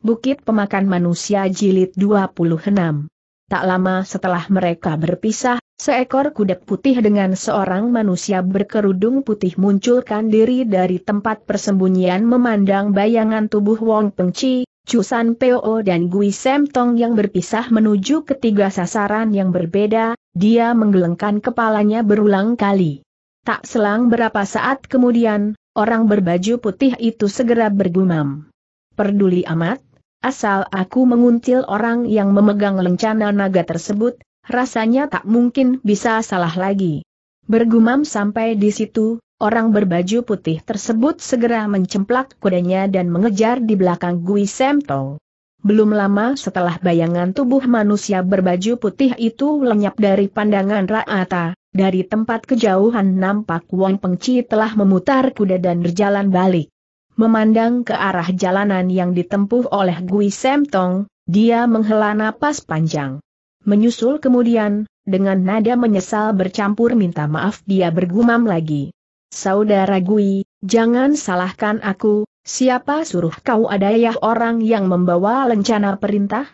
Bukit Pemakan Manusia Jilid 26. Tak lama setelah mereka berpisah, seekor kuda putih dengan seorang manusia berkerudung putih munculkan diri dari tempat persembunyian memandang bayangan tubuh Wong Pengci, Chusan Peo dan Gui Sem Tong yang berpisah menuju ketiga sasaran yang berbeda, dia menggelengkan kepalanya berulang kali. Tak selang berapa saat kemudian, orang berbaju putih itu segera bergumam. Perduli amat, Asal aku menguntil orang yang memegang lencana naga tersebut, rasanya tak mungkin bisa salah lagi. Bergumam sampai di situ, orang berbaju putih tersebut segera mencemplak kudanya dan mengejar di belakang Gui Semto. Belum lama setelah bayangan tubuh manusia berbaju putih itu lenyap dari pandangan Raata, dari tempat kejauhan nampak Wang Pengci telah memutar kuda dan berjalan balik. Memandang ke arah jalanan yang ditempuh oleh Gui Semtong, dia menghela napas panjang. Menyusul kemudian, dengan nada menyesal bercampur minta maaf dia bergumam lagi. Saudara Gui, jangan salahkan aku, siapa suruh kau ada adayah orang yang membawa lencana perintah?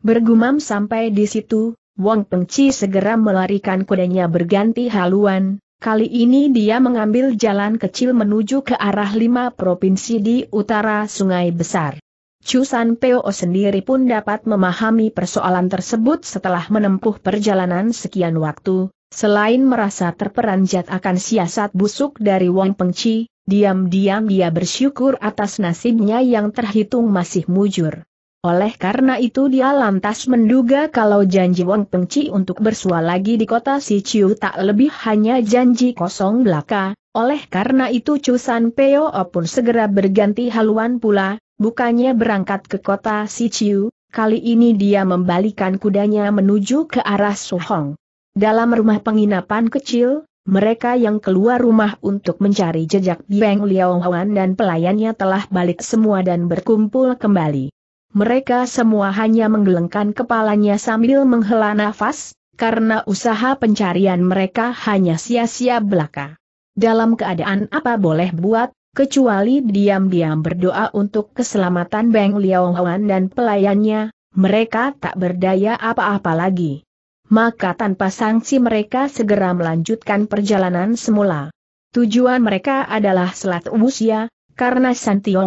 Bergumam sampai di situ, Wong Pengci segera melarikan kudanya berganti haluan, Kali ini dia mengambil jalan kecil menuju ke arah lima provinsi di utara Sungai Besar. Chusan Peo sendiri pun dapat memahami persoalan tersebut setelah menempuh perjalanan sekian waktu, selain merasa terperanjat akan siasat busuk dari Wang Pengci, diam-diam dia bersyukur atas nasibnya yang terhitung masih mujur. Oleh karena itu dia lantas menduga kalau janji Wang Pengci untuk bersua lagi di kota Si Chiu tak lebih hanya janji kosong belaka, oleh karena itu Chusan Peo pun segera berganti haluan pula, bukannya berangkat ke kota Si Chiu, kali ini dia membalikan kudanya menuju ke arah Hong. Dalam rumah penginapan kecil, mereka yang keluar rumah untuk mencari jejak Biang Liao Huan dan pelayannya telah balik semua dan berkumpul kembali mereka semua hanya menggelengkan kepalanya sambil menghela nafas, karena usaha pencarian mereka hanya sia-sia belaka. Dalam keadaan apa boleh buat, kecuali diam-diam berdoa untuk keselamatan Beng Liaohuan dan pelayannya, mereka tak berdaya apa-apa lagi. Maka tanpa sanksi mereka segera melanjutkan perjalanan semula. Tujuan mereka adalah Selat Wuxia, karena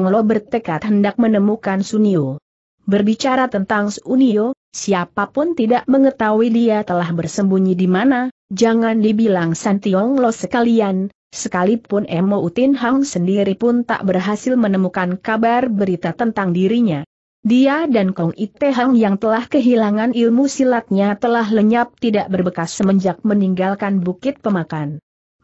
Lo bertekad hendak menemukan Sunio. Berbicara tentang Sunio, siapapun tidak mengetahui dia telah bersembunyi di mana, jangan dibilang Santiong Lo sekalian, sekalipun Emo Utin Hang sendiri pun tak berhasil menemukan kabar berita tentang dirinya. Dia dan Kong Ite Hang yang telah kehilangan ilmu silatnya telah lenyap tidak berbekas semenjak meninggalkan bukit pemakan.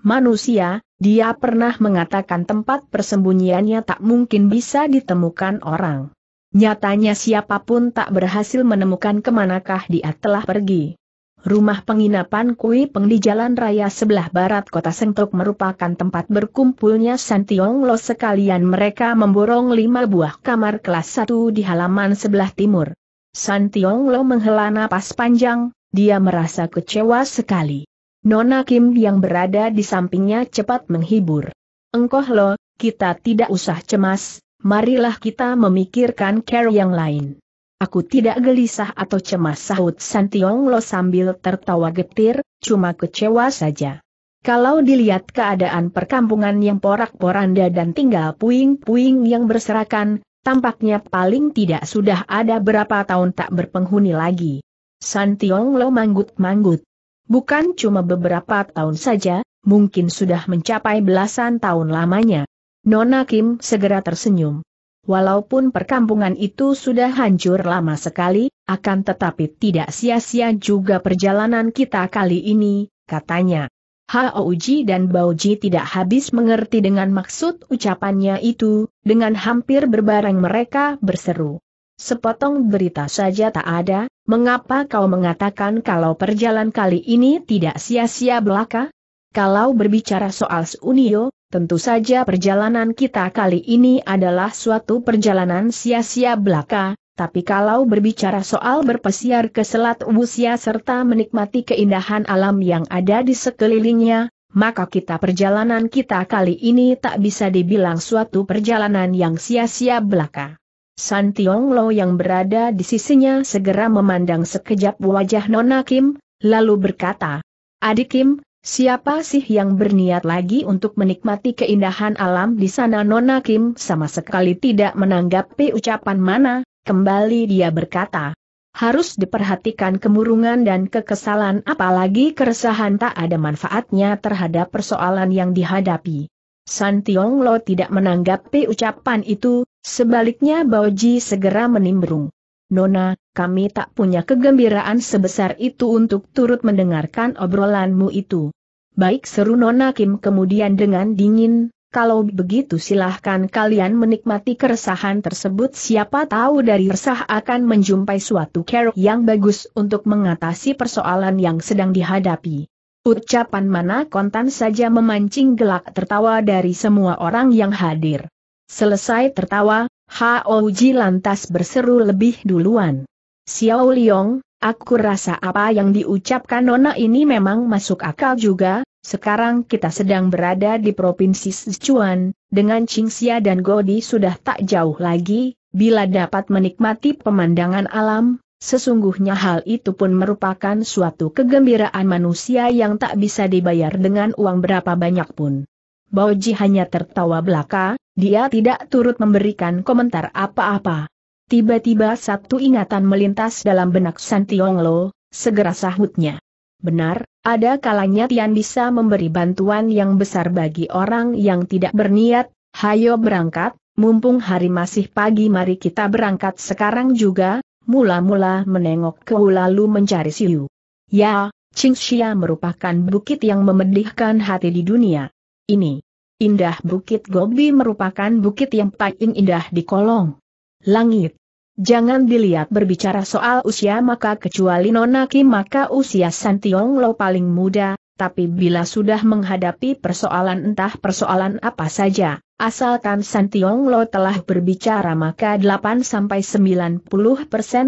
Manusia, dia pernah mengatakan tempat persembunyiannya tak mungkin bisa ditemukan orang. Nyatanya siapapun tak berhasil menemukan kemanakah dia telah pergi. Rumah penginapan Kui Peng di Jalan Raya sebelah barat kota Sentok merupakan tempat berkumpulnya Tiong Lo sekalian mereka memborong lima buah kamar kelas satu di halaman sebelah timur. Tiong Lo menghela napas panjang, dia merasa kecewa sekali. Nona Kim yang berada di sampingnya cepat menghibur. Engkoh lo, kita tidak usah cemas, marilah kita memikirkan care yang lain. Aku tidak gelisah atau cemas sahut Santiong Lo sambil tertawa getir, cuma kecewa saja. Kalau dilihat keadaan perkampungan yang porak-poranda dan tinggal puing-puing yang berserakan, tampaknya paling tidak sudah ada berapa tahun tak berpenghuni lagi. Santiong Lo manggut-manggut. Bukan cuma beberapa tahun saja, mungkin sudah mencapai belasan tahun lamanya. Nona Kim segera tersenyum. Walaupun perkampungan itu sudah hancur lama sekali, akan tetapi tidak sia-sia juga perjalanan kita kali ini, katanya. Haouji dan Bauji tidak habis mengerti dengan maksud ucapannya itu, dengan hampir berbareng mereka berseru. Sepotong berita saja tak ada, mengapa kau mengatakan kalau perjalanan kali ini tidak sia-sia belaka? Kalau berbicara soal Sunio, tentu saja perjalanan kita kali ini adalah suatu perjalanan sia-sia belaka, tapi kalau berbicara soal berpesiar ke Selat Ubusia serta menikmati keindahan alam yang ada di sekelilingnya, maka kita perjalanan kita kali ini tak bisa dibilang suatu perjalanan yang sia-sia belaka. San Tiong Lo yang berada di sisinya segera memandang sekejap wajah Nona Kim, lalu berkata, Adik Kim, Siapa sih yang berniat lagi untuk menikmati keindahan alam di sana Nona Kim sama sekali tidak menanggapi ucapan mana, kembali dia berkata. Harus diperhatikan kemurungan dan kekesalan apalagi keresahan tak ada manfaatnya terhadap persoalan yang dihadapi. San Tiong Lo tidak menanggapi ucapan itu, sebaliknya Ji segera menimbrung. Nona, kami tak punya kegembiraan sebesar itu untuk turut mendengarkan obrolanmu itu. Baik seru Nona Kim kemudian dengan dingin, kalau begitu silahkan kalian menikmati keresahan tersebut siapa tahu dari resah akan menjumpai suatu care yang bagus untuk mengatasi persoalan yang sedang dihadapi. Ucapan mana kontan saja memancing gelak tertawa dari semua orang yang hadir. Selesai tertawa, Haoji lantas berseru lebih duluan. Xiao Liong, Aku rasa apa yang diucapkan Nona ini memang masuk akal juga, sekarang kita sedang berada di Provinsi Sichuan, dengan Qingxia dan Godi sudah tak jauh lagi, bila dapat menikmati pemandangan alam, sesungguhnya hal itu pun merupakan suatu kegembiraan manusia yang tak bisa dibayar dengan uang berapa banyak pun. Boji hanya tertawa belaka, dia tidak turut memberikan komentar apa-apa. Tiba-tiba satu ingatan melintas dalam benak Santionglo, segera sahutnya. Benar, ada kalanya Tian bisa memberi bantuan yang besar bagi orang yang tidak berniat, hayo berangkat, mumpung hari masih pagi mari kita berangkat sekarang juga, mula-mula menengok ke lalu mencari Siu. Ya, Qingxia merupakan bukit yang memedihkan hati di dunia. Ini. Indah Bukit Gobi merupakan bukit yang paling indah di kolong langit. Jangan dilihat berbicara soal usia maka kecuali Nona Kim maka usia Santiong Lo paling muda, tapi bila sudah menghadapi persoalan entah persoalan apa saja, asalkan Santiong Lo telah berbicara maka 8-90%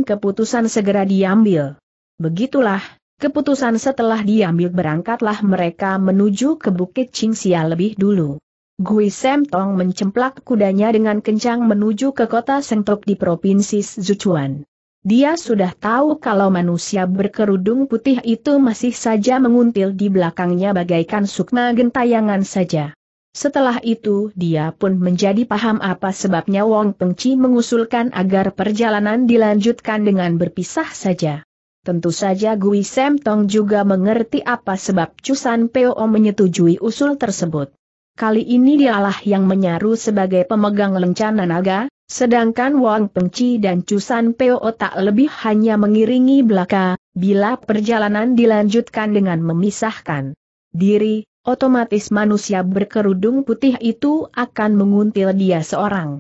keputusan segera diambil. Begitulah, keputusan setelah diambil berangkatlah mereka menuju ke Bukit Cingsia lebih dulu. Gui Sam Tong mencemplak kudanya dengan kencang menuju ke kota Sengtok di Provinsi Zuchuan. Dia sudah tahu kalau manusia berkerudung putih itu masih saja menguntil di belakangnya bagaikan sukma gentayangan saja. Setelah itu dia pun menjadi paham apa sebabnya Wong Pengci mengusulkan agar perjalanan dilanjutkan dengan berpisah saja. Tentu saja Gui Sam Tong juga mengerti apa sebab Chusan Peo menyetujui usul tersebut. Kali ini dialah yang menyaru sebagai pemegang lencana naga, sedangkan Wang Pengci dan Cusan Peo tak lebih hanya mengiringi belaka, bila perjalanan dilanjutkan dengan memisahkan diri, otomatis manusia berkerudung putih itu akan menguntil dia seorang.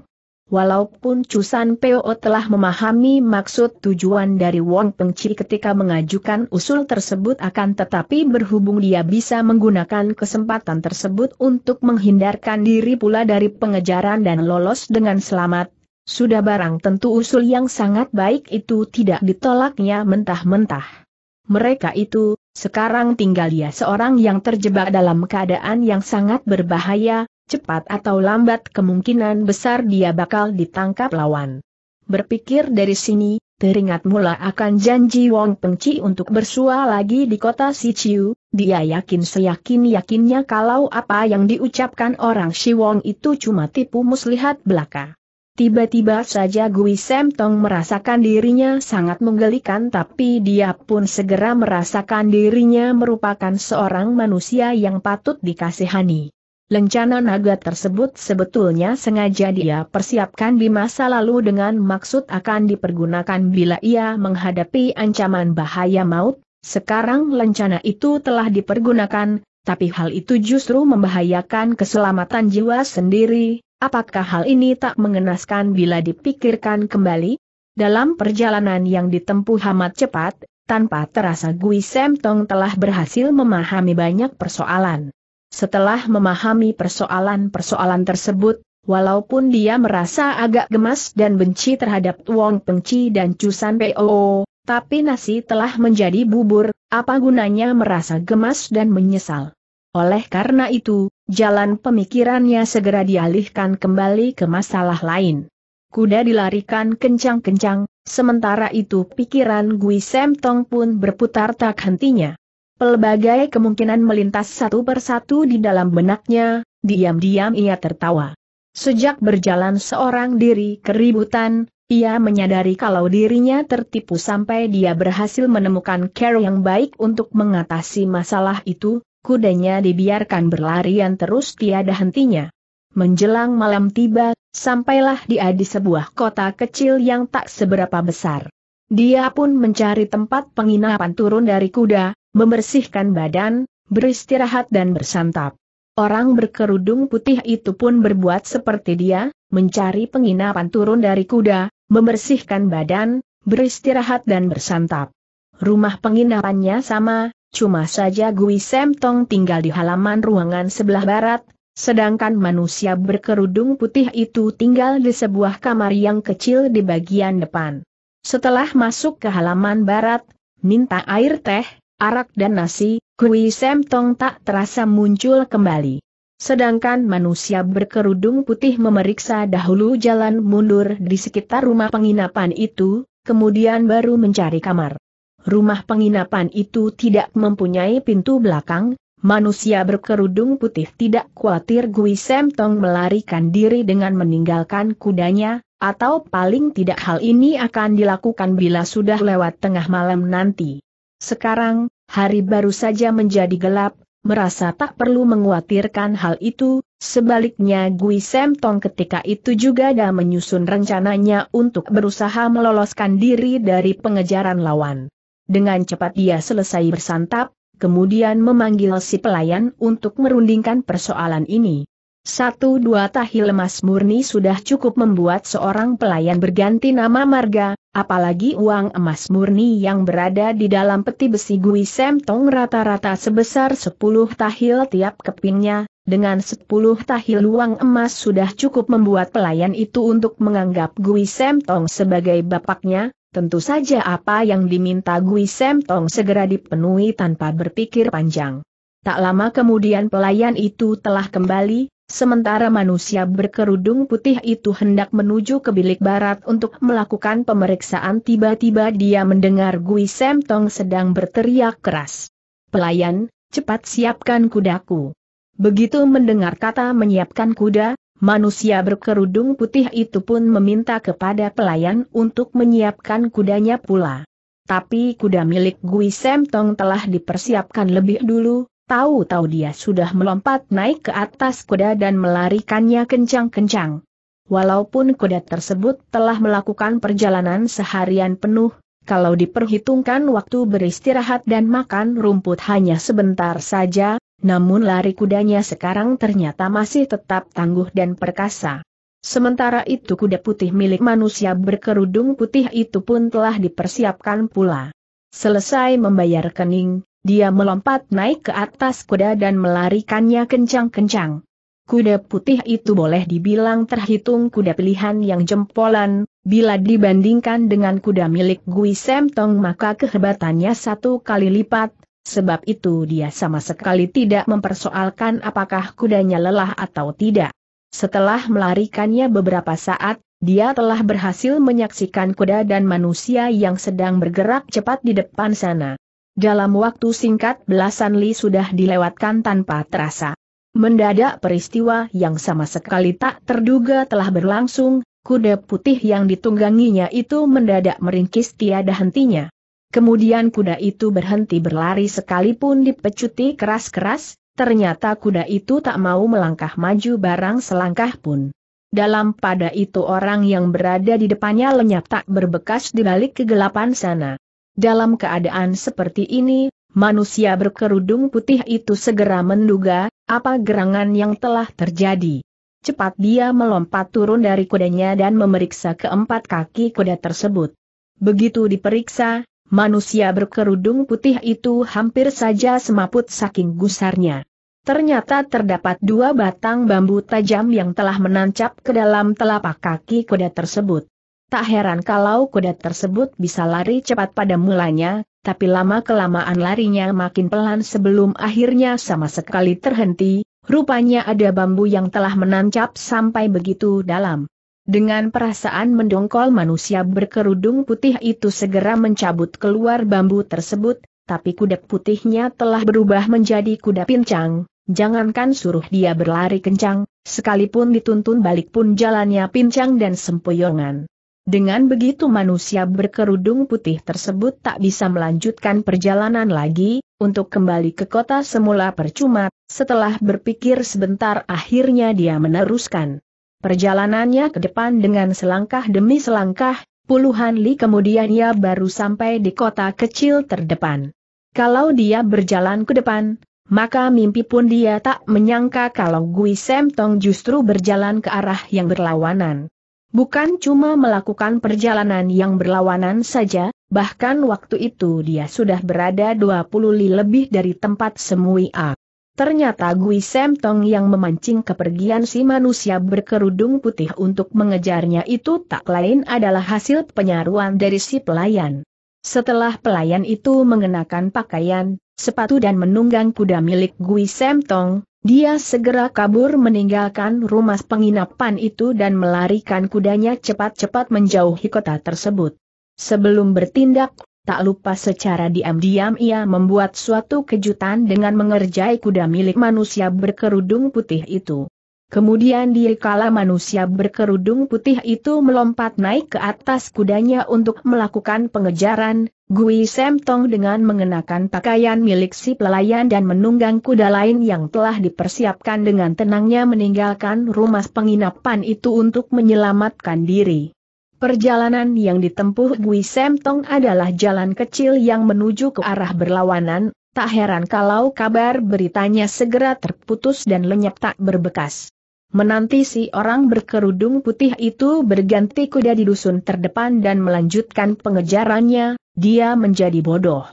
Walaupun Chusan Peo telah memahami maksud tujuan dari Wong Pengci ketika mengajukan usul tersebut akan tetapi berhubung dia bisa menggunakan kesempatan tersebut untuk menghindarkan diri pula dari pengejaran dan lolos dengan selamat, sudah barang tentu usul yang sangat baik itu tidak ditolaknya mentah-mentah. Mereka itu, sekarang tinggal dia seorang yang terjebak dalam keadaan yang sangat berbahaya, cepat atau lambat kemungkinan besar dia bakal ditangkap lawan. Berpikir dari sini, teringat mula akan janji Wong Pengci untuk bersua lagi di kota Siciu, dia yakin seyakin-yakinnya kalau apa yang diucapkan orang Si Wong itu cuma tipu muslihat belaka. Tiba-tiba saja Gui Sem Tong merasakan dirinya sangat menggelikan tapi dia pun segera merasakan dirinya merupakan seorang manusia yang patut dikasihani. Lencana naga tersebut sebetulnya sengaja dia persiapkan di masa lalu dengan maksud akan dipergunakan bila ia menghadapi ancaman bahaya maut, sekarang lencana itu telah dipergunakan, tapi hal itu justru membahayakan keselamatan jiwa sendiri, apakah hal ini tak mengenaskan bila dipikirkan kembali? Dalam perjalanan yang ditempuh amat cepat, tanpa terasa Gui Semtong telah berhasil memahami banyak persoalan. Setelah memahami persoalan-persoalan tersebut, walaupun dia merasa agak gemas dan benci terhadap Wong Pengci dan Cusan POO, tapi nasi telah menjadi bubur, apa gunanya merasa gemas dan menyesal. Oleh karena itu, jalan pemikirannya segera dialihkan kembali ke masalah lain. Kuda dilarikan kencang-kencang, sementara itu pikiran Gui Sem Tong pun berputar tak hentinya. Pelbagai kemungkinan melintas satu persatu di dalam benaknya, diam-diam ia tertawa. Sejak berjalan seorang diri keributan, ia menyadari kalau dirinya tertipu sampai dia berhasil menemukan care yang baik untuk mengatasi masalah itu, kudanya dibiarkan berlarian terus tiada hentinya. Menjelang malam tiba, sampailah dia di sebuah kota kecil yang tak seberapa besar. Dia pun mencari tempat penginapan turun dari kuda, membersihkan badan, beristirahat dan bersantap. Orang berkerudung putih itu pun berbuat seperti dia, mencari penginapan turun dari kuda, membersihkan badan, beristirahat dan bersantap. Rumah penginapannya sama, cuma saja Gui Semtong tinggal di halaman ruangan sebelah barat, sedangkan manusia berkerudung putih itu tinggal di sebuah kamar yang kecil di bagian depan. Setelah masuk ke halaman barat, minta air teh, arak dan nasi, Kui Semtong tak terasa muncul kembali. Sedangkan manusia berkerudung putih memeriksa dahulu jalan mundur di sekitar rumah penginapan itu, kemudian baru mencari kamar. Rumah penginapan itu tidak mempunyai pintu belakang, manusia berkerudung putih tidak khawatir Gui Semtong melarikan diri dengan meninggalkan kudanya, atau paling tidak hal ini akan dilakukan bila sudah lewat tengah malam nanti. Sekarang, hari baru saja menjadi gelap, merasa tak perlu menguatirkan hal itu, sebaliknya Gui Tong ketika itu juga dah menyusun rencananya untuk berusaha meloloskan diri dari pengejaran lawan. Dengan cepat dia selesai bersantap, kemudian memanggil si pelayan untuk merundingkan persoalan ini. Satu dua tahil emas murni sudah cukup membuat seorang pelayan berganti nama marga, apalagi uang emas murni yang berada di dalam peti besi Gui Tong rata-rata sebesar sepuluh tahil tiap kepingnya, dengan sepuluh tahil uang emas sudah cukup membuat pelayan itu untuk menganggap Gui Tong sebagai bapaknya, tentu saja apa yang diminta Gui Tong segera dipenuhi tanpa berpikir panjang. Tak lama kemudian pelayan itu telah kembali, Sementara manusia berkerudung putih itu hendak menuju ke bilik barat untuk melakukan pemeriksaan tiba-tiba dia mendengar Gui Semtong sedang berteriak keras. Pelayan, cepat siapkan kudaku. Begitu mendengar kata menyiapkan kuda, manusia berkerudung putih itu pun meminta kepada pelayan untuk menyiapkan kudanya pula. Tapi kuda milik Gui Semtong telah dipersiapkan lebih dulu, Tahu-tahu dia sudah melompat naik ke atas kuda dan melarikannya kencang-kencang. Walaupun kuda tersebut telah melakukan perjalanan seharian penuh, kalau diperhitungkan waktu beristirahat dan makan rumput hanya sebentar saja, namun lari kudanya sekarang ternyata masih tetap tangguh dan perkasa. Sementara itu kuda putih milik manusia berkerudung putih itu pun telah dipersiapkan pula. Selesai membayar kening, dia melompat naik ke atas kuda dan melarikannya kencang-kencang. Kuda putih itu boleh dibilang terhitung kuda pilihan yang jempolan, bila dibandingkan dengan kuda milik Gui Semtong maka kehebatannya satu kali lipat, sebab itu dia sama sekali tidak mempersoalkan apakah kudanya lelah atau tidak. Setelah melarikannya beberapa saat, dia telah berhasil menyaksikan kuda dan manusia yang sedang bergerak cepat di depan sana. Dalam waktu singkat belasan li sudah dilewatkan tanpa terasa. Mendadak peristiwa yang sama sekali tak terduga telah berlangsung, kuda putih yang ditungganginya itu mendadak meringkis tiada hentinya. Kemudian kuda itu berhenti berlari sekalipun dipecuti keras-keras, ternyata kuda itu tak mau melangkah maju barang selangkah pun. Dalam pada itu orang yang berada di depannya lenyap tak berbekas di balik kegelapan sana. Dalam keadaan seperti ini, manusia berkerudung putih itu segera menduga, apa gerangan yang telah terjadi. Cepat dia melompat turun dari kudanya dan memeriksa keempat kaki kuda tersebut. Begitu diperiksa, manusia berkerudung putih itu hampir saja semaput saking gusarnya. Ternyata terdapat dua batang bambu tajam yang telah menancap ke dalam telapak kaki kuda tersebut. Tak heran kalau kuda tersebut bisa lari cepat pada mulanya, tapi lama-kelamaan larinya makin pelan sebelum akhirnya sama sekali terhenti, rupanya ada bambu yang telah menancap sampai begitu dalam. Dengan perasaan mendongkol manusia berkerudung putih itu segera mencabut keluar bambu tersebut, tapi kuda putihnya telah berubah menjadi kuda pincang, jangankan suruh dia berlari kencang, sekalipun dituntun balik pun jalannya pincang dan sempoyongan. Dengan begitu manusia berkerudung putih tersebut tak bisa melanjutkan perjalanan lagi, untuk kembali ke kota semula percuma, setelah berpikir sebentar akhirnya dia meneruskan perjalanannya ke depan dengan selangkah demi selangkah, puluhan li kemudian ia baru sampai di kota kecil terdepan. Kalau dia berjalan ke depan, maka mimpi pun dia tak menyangka kalau Gui Semtong justru berjalan ke arah yang berlawanan. Bukan cuma melakukan perjalanan yang berlawanan saja, bahkan waktu itu dia sudah berada 20 li lebih dari tempat semui A. Ternyata Gui Semtong yang memancing kepergian si manusia berkerudung putih untuk mengejarnya itu tak lain adalah hasil penyaruan dari si pelayan. Setelah pelayan itu mengenakan pakaian, sepatu dan menunggang kuda milik Gui Semtong, dia segera kabur meninggalkan rumah penginapan itu dan melarikan kudanya cepat-cepat menjauhi kota tersebut. Sebelum bertindak, tak lupa secara diam-diam ia membuat suatu kejutan dengan mengerjai kuda milik manusia berkerudung putih itu. Kemudian di kala manusia berkerudung putih itu melompat naik ke atas kudanya untuk melakukan pengejaran, Gui Semtong dengan mengenakan pakaian milik si pelayan dan menunggang kuda lain yang telah dipersiapkan dengan tenangnya meninggalkan rumah penginapan itu untuk menyelamatkan diri. Perjalanan yang ditempuh Gui Semtong adalah jalan kecil yang menuju ke arah berlawanan, tak heran kalau kabar beritanya segera terputus dan lenyap tak berbekas menanti si orang berkerudung putih itu berganti kuda di dusun terdepan dan melanjutkan pengejarannya, dia menjadi bodoh.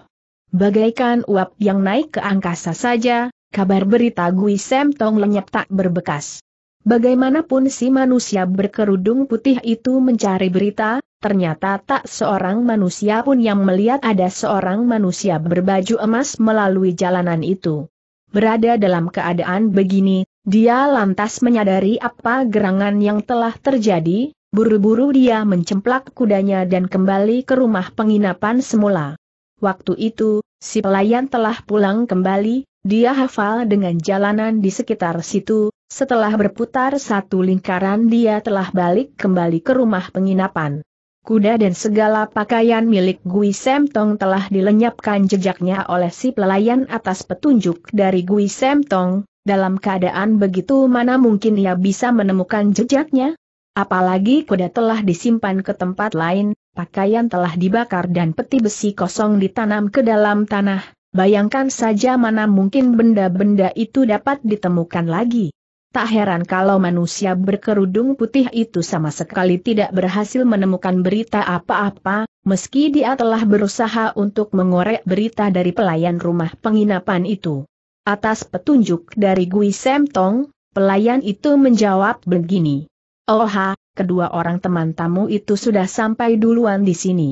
Bagaikan uap yang naik ke angkasa saja, kabar berita Gui Sem Tong lenyap tak berbekas. Bagaimanapun si manusia berkerudung putih itu mencari berita, ternyata tak seorang manusia pun yang melihat ada seorang manusia berbaju emas melalui jalanan itu. Berada dalam keadaan begini, dia lantas menyadari apa gerangan yang telah terjadi, buru-buru dia mencemplak kudanya dan kembali ke rumah penginapan semula. Waktu itu, si pelayan telah pulang kembali, dia hafal dengan jalanan di sekitar situ, setelah berputar satu lingkaran dia telah balik kembali ke rumah penginapan kuda dan segala pakaian milik Gui Semtong telah dilenyapkan jejaknya oleh si pelayan atas petunjuk dari Gui Semtong, dalam keadaan begitu mana mungkin ia bisa menemukan jejaknya? Apalagi kuda telah disimpan ke tempat lain, pakaian telah dibakar dan peti besi kosong ditanam ke dalam tanah, bayangkan saja mana mungkin benda-benda itu dapat ditemukan lagi. Tak heran kalau manusia berkerudung putih itu sama sekali tidak berhasil menemukan berita apa-apa, meski dia telah berusaha untuk mengorek berita dari pelayan rumah penginapan itu. Atas petunjuk dari Gui Semtong, pelayan itu menjawab begini. Oha, oh kedua orang teman tamu itu sudah sampai duluan di sini.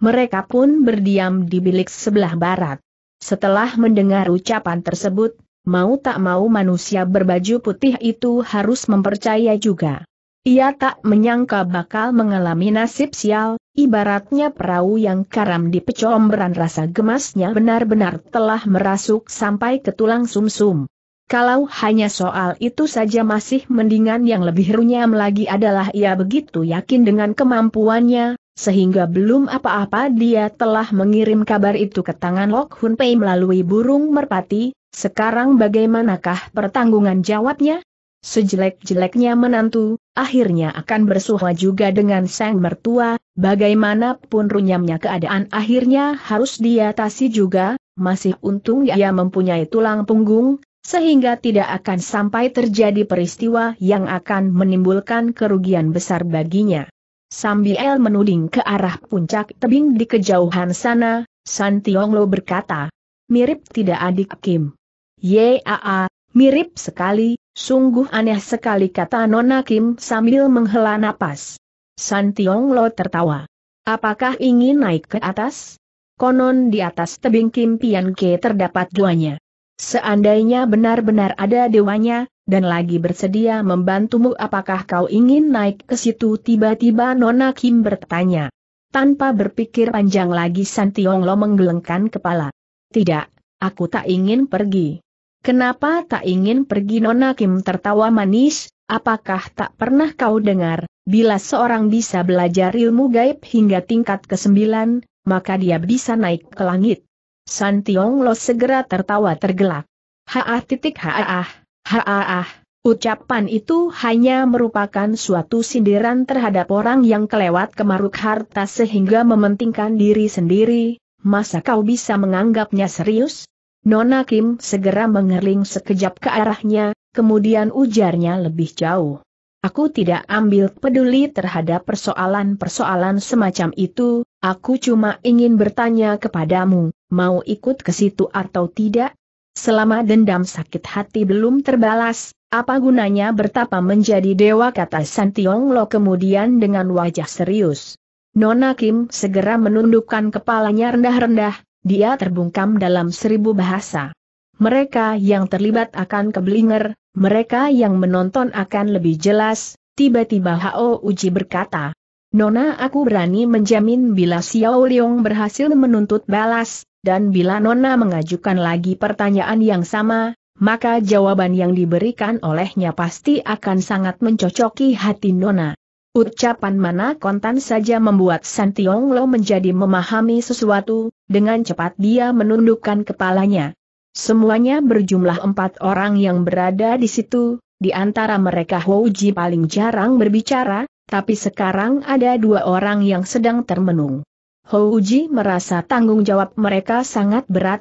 Mereka pun berdiam di bilik sebelah barat. Setelah mendengar ucapan tersebut, mau tak mau manusia berbaju putih itu harus mempercaya juga. Ia tak menyangka bakal mengalami nasib sial, ibaratnya perahu yang karam di pecomberan rasa gemasnya benar-benar telah merasuk sampai ke tulang sumsum. Kalau hanya soal itu saja masih mendingan yang lebih runyam lagi adalah ia begitu yakin dengan kemampuannya, sehingga belum apa-apa dia telah mengirim kabar itu ke tangan Lok Hun Pei melalui burung merpati, sekarang bagaimanakah pertanggungan jawabnya? Sejelek-jeleknya menantu, akhirnya akan bersuha juga dengan sang mertua, bagaimanapun runyamnya keadaan akhirnya harus diatasi juga, masih untung ia mempunyai tulang punggung, sehingga tidak akan sampai terjadi peristiwa yang akan menimbulkan kerugian besar baginya. Sambil menuding ke arah puncak tebing di kejauhan sana, San Tionglo berkata, mirip tidak adik Kim. Yaa, mirip sekali, sungguh aneh sekali kata Nona Kim sambil menghela napas. San Tiong Lo tertawa. Apakah ingin naik ke atas? Konon di atas tebing Kim Pian Ke terdapat duanya. Seandainya benar-benar ada dewanya, dan lagi bersedia membantumu apakah kau ingin naik ke situ tiba-tiba Nona Kim bertanya. Tanpa berpikir panjang lagi San Tiong Lo menggelengkan kepala. Tidak, aku tak ingin pergi. Kenapa tak ingin pergi Nona Kim tertawa manis, apakah tak pernah kau dengar, bila seorang bisa belajar ilmu gaib hingga tingkat ke-9, maka dia bisa naik ke langit. San Tiong Lo segera tertawa tergelak. Haah titik haah, haah, ucapan itu hanya merupakan suatu sindiran terhadap orang yang kelewat kemaruk harta sehingga mementingkan diri sendiri, masa kau bisa menganggapnya serius? Nona Kim segera mengerling sekejap ke arahnya, kemudian ujarnya lebih jauh. Aku tidak ambil peduli terhadap persoalan-persoalan semacam itu, aku cuma ingin bertanya kepadamu, mau ikut ke situ atau tidak? Selama dendam sakit hati belum terbalas, apa gunanya bertapa menjadi dewa kata Tiong Lo kemudian dengan wajah serius. Nona Kim segera menundukkan kepalanya rendah-rendah, dia terbungkam dalam seribu bahasa. Mereka yang terlibat akan keblinger, mereka yang menonton akan lebih jelas, tiba-tiba Hao Uji berkata. Nona aku berani menjamin bila Xiao Liong berhasil menuntut balas, dan bila Nona mengajukan lagi pertanyaan yang sama, maka jawaban yang diberikan olehnya pasti akan sangat mencocoki hati Nona. Ucapan mana kontan saja membuat San Tiong Lo menjadi memahami sesuatu, dengan cepat dia menundukkan kepalanya. Semuanya berjumlah empat orang yang berada di situ, di antara mereka Houji paling jarang berbicara, tapi sekarang ada dua orang yang sedang termenung. Houji merasa tanggung jawab mereka sangat berat,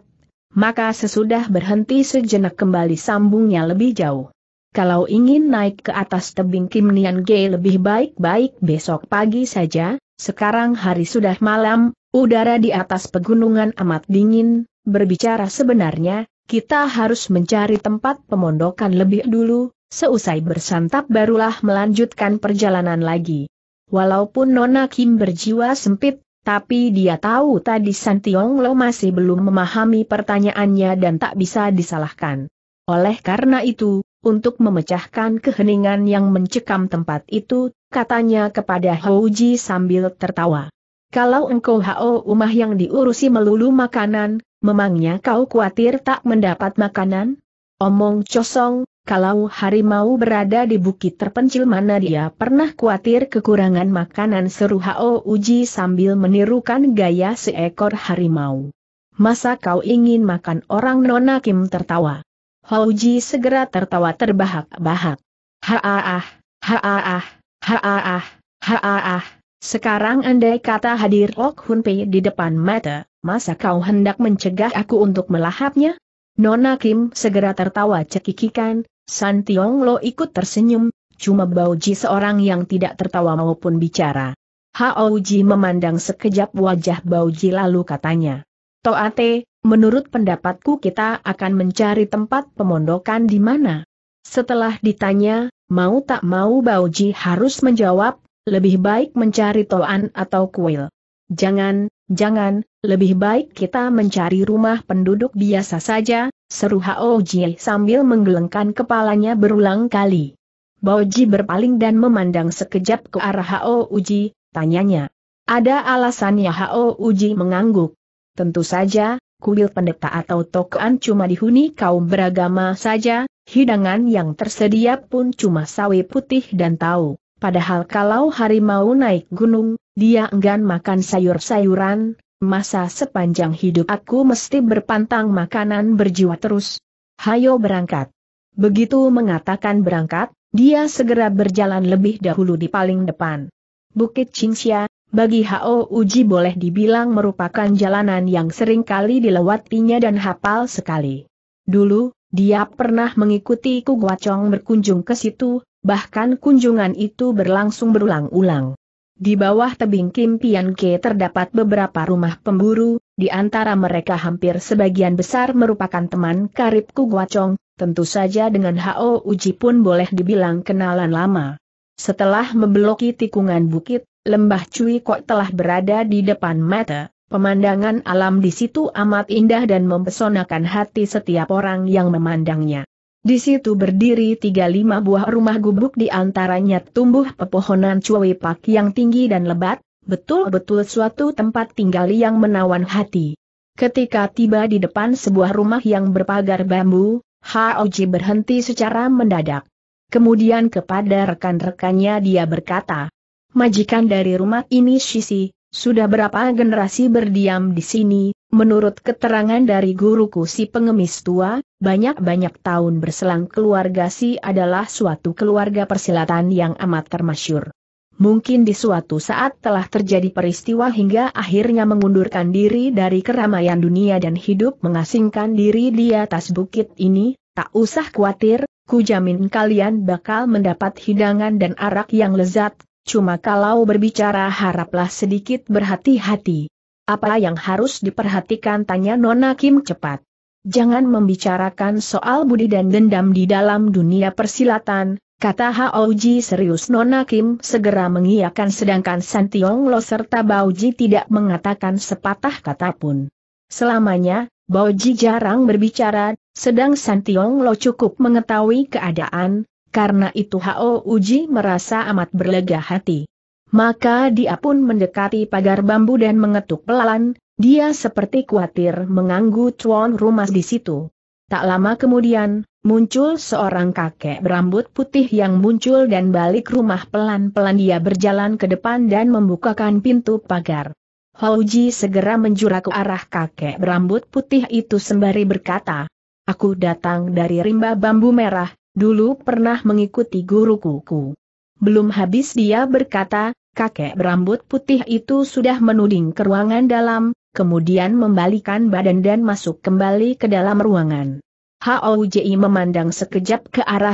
maka sesudah berhenti sejenak kembali sambungnya lebih jauh. Kalau ingin naik ke atas tebing Kim Nian Ge lebih baik-baik besok pagi saja, sekarang hari sudah malam, Udara di atas pegunungan amat dingin, berbicara sebenarnya, kita harus mencari tempat pemondokan lebih dulu, seusai bersantap barulah melanjutkan perjalanan lagi. Walaupun Nona Kim berjiwa sempit, tapi dia tahu tadi Santiong Lo masih belum memahami pertanyaannya dan tak bisa disalahkan. Oleh karena itu, untuk memecahkan keheningan yang mencekam tempat itu, katanya kepada Houji sambil tertawa. Kalau engkau hao umah yang diurusi melulu makanan, memangnya kau khawatir tak mendapat makanan? Omong kosong, kalau harimau berada di bukit terpencil mana dia pernah khawatir kekurangan makanan seru hao uji sambil menirukan gaya seekor harimau. Masa kau ingin makan orang nona Kim tertawa? Houji segera tertawa terbahak-bahak. Haaah, haaah, haaah, haaah, sekarang andai kata hadir Lok Hun Pei di depan mata, masa kau hendak mencegah aku untuk melahapnya? Nona Kim segera tertawa cekikikan, San Tiong Lo ikut tersenyum, cuma Bao Ji seorang yang tidak tertawa maupun bicara. Hao Ji memandang sekejap wajah Bao Ji lalu katanya, Toate, menurut pendapatku kita akan mencari tempat pemondokan di mana? Setelah ditanya, mau tak mau Bao Ji harus menjawab, lebih baik mencari toan atau kuil. Jangan, jangan, lebih baik kita mencari rumah penduduk biasa saja, seru Hao Ji sambil menggelengkan kepalanya berulang kali. Boji berpaling dan memandang sekejap ke arah Hao Uji, tanyanya. Ada alasannya Hao Uji mengangguk. Tentu saja, kuil pendeta atau tokoan cuma dihuni kaum beragama saja, hidangan yang tersedia pun cuma sawi putih dan tahu. Padahal kalau harimau naik gunung, dia enggan makan sayur-sayuran, masa sepanjang hidup aku mesti berpantang makanan berjiwa terus. Hayo berangkat. Begitu mengatakan berangkat, dia segera berjalan lebih dahulu di paling depan. Bukit Cingsia, bagi Hao Uji boleh dibilang merupakan jalanan yang sering kali dilewatinya dan hafal sekali. Dulu, dia pernah mengikuti Kuguacong berkunjung ke situ, bahkan kunjungan itu berlangsung berulang-ulang. Di bawah tebing Kim Pian Ke terdapat beberapa rumah pemburu, di antara mereka hampir sebagian besar merupakan teman karib Kuguacong, tentu saja dengan Hao Uji pun boleh dibilang kenalan lama. Setelah membeloki tikungan bukit, lembah Cui Kok telah berada di depan mata, pemandangan alam di situ amat indah dan mempesonakan hati setiap orang yang memandangnya. Di situ berdiri tiga lima buah rumah gubuk di antaranya tumbuh pepohonan cuwipak yang tinggi dan lebat, betul-betul suatu tempat tinggal yang menawan hati. Ketika tiba di depan sebuah rumah yang berpagar bambu, Haoji berhenti secara mendadak. Kemudian kepada rekan-rekannya dia berkata, Majikan dari rumah ini Shisi, sudah berapa generasi berdiam di sini, menurut keterangan dari guruku si pengemis tua, banyak-banyak tahun berselang keluarga si adalah suatu keluarga persilatan yang amat termasyur. Mungkin di suatu saat telah terjadi peristiwa hingga akhirnya mengundurkan diri dari keramaian dunia dan hidup mengasingkan diri di atas bukit ini, tak usah khawatir, ku jamin kalian bakal mendapat hidangan dan arak yang lezat, Cuma kalau berbicara haraplah sedikit berhati-hati. Apa yang harus diperhatikan tanya Nona Kim cepat. Jangan membicarakan soal budi dan dendam di dalam dunia persilatan, kata Haoji serius Nona Kim segera mengiyakan sedangkan Santiong Lo serta Baoji tidak mengatakan sepatah kata pun. Selamanya, Baoji jarang berbicara, sedang Santiong Lo cukup mengetahui keadaan, karena itu Hao Uji merasa amat berlega hati. Maka dia pun mendekati pagar bambu dan mengetuk pelan, dia seperti khawatir mengganggu cuan rumah di situ. Tak lama kemudian, muncul seorang kakek berambut putih yang muncul dan balik rumah pelan-pelan dia berjalan ke depan dan membukakan pintu pagar. Uji segera menjura ke arah kakek berambut putih itu sembari berkata, Aku datang dari rimba bambu merah, Dulu pernah mengikuti guruku. Belum habis dia berkata, kakek berambut putih itu sudah menuding ke ruangan dalam, kemudian membalikan badan dan masuk kembali ke dalam ruangan. Hauji memandang sekejap ke arah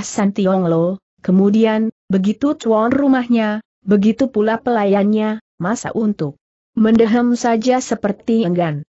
Lo, kemudian, begitu cuan rumahnya, begitu pula pelayannya, masa untuk mendehem saja seperti enggan.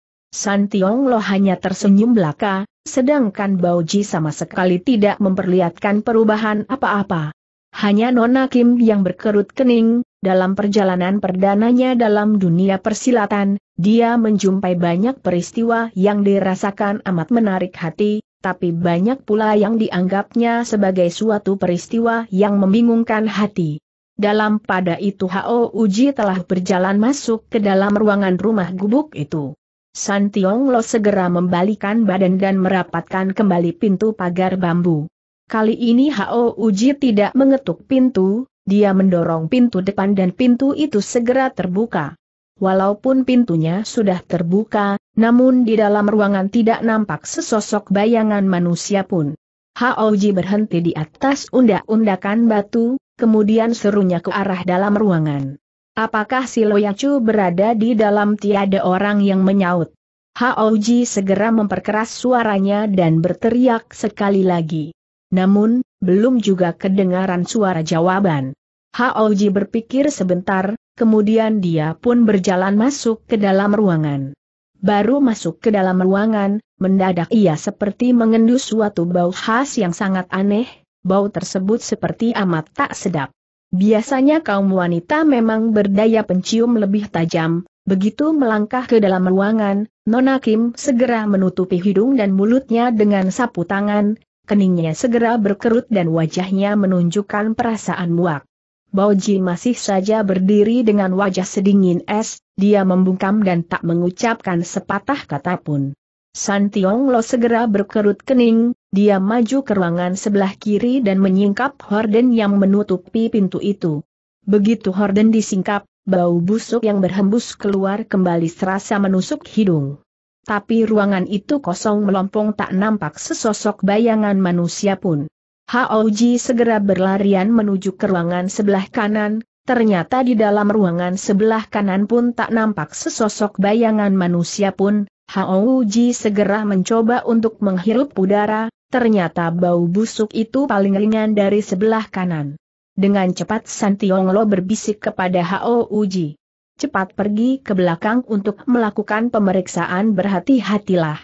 Lo hanya tersenyum belaka, Sedangkan Bauji sama sekali tidak memperlihatkan perubahan apa-apa. Hanya Nona Kim yang berkerut kening, dalam perjalanan perdananya dalam dunia persilatan, dia menjumpai banyak peristiwa yang dirasakan amat menarik hati, tapi banyak pula yang dianggapnya sebagai suatu peristiwa yang membingungkan hati. Dalam pada itu Hao Uji telah berjalan masuk ke dalam ruangan rumah gubuk itu. San Tiong Lo segera membalikan badan dan merapatkan kembali pintu pagar bambu. Kali ini Hao Uji tidak mengetuk pintu, dia mendorong pintu depan dan pintu itu segera terbuka. Walaupun pintunya sudah terbuka, namun di dalam ruangan tidak nampak sesosok bayangan manusia pun. Hao Uji berhenti di atas undak-undakan batu, kemudian serunya ke arah dalam ruangan. Apakah si Loyacu berada di dalam tiada orang yang menyaut? Haoji segera memperkeras suaranya dan berteriak sekali lagi. Namun, belum juga kedengaran suara jawaban. Haoji berpikir sebentar, kemudian dia pun berjalan masuk ke dalam ruangan. Baru masuk ke dalam ruangan, mendadak ia seperti mengendus suatu bau khas yang sangat aneh, bau tersebut seperti amat tak sedap. Biasanya kaum wanita memang berdaya pencium lebih tajam, begitu melangkah ke dalam ruangan, Nona Kim segera menutupi hidung dan mulutnya dengan sapu tangan, keningnya segera berkerut dan wajahnya menunjukkan perasaan muak. Baoji masih saja berdiri dengan wajah sedingin es, dia membungkam dan tak mengucapkan sepatah kata pun. San Tiong Lo segera berkerut kening, dia maju ke ruangan sebelah kiri dan menyingkap horden yang menutupi pintu itu. Begitu horden disingkap, bau busuk yang berhembus keluar kembali serasa menusuk hidung. Tapi ruangan itu kosong melompong tak nampak sesosok bayangan manusia pun. Haoji segera berlarian menuju ke ruangan sebelah kanan, ternyata di dalam ruangan sebelah kanan pun tak nampak sesosok bayangan manusia pun, Haoji segera mencoba untuk menghirup udara, Ternyata bau busuk itu paling ringan dari sebelah kanan. Dengan cepat San Lo berbisik kepada Hao Uji. Cepat pergi ke belakang untuk melakukan pemeriksaan berhati-hatilah.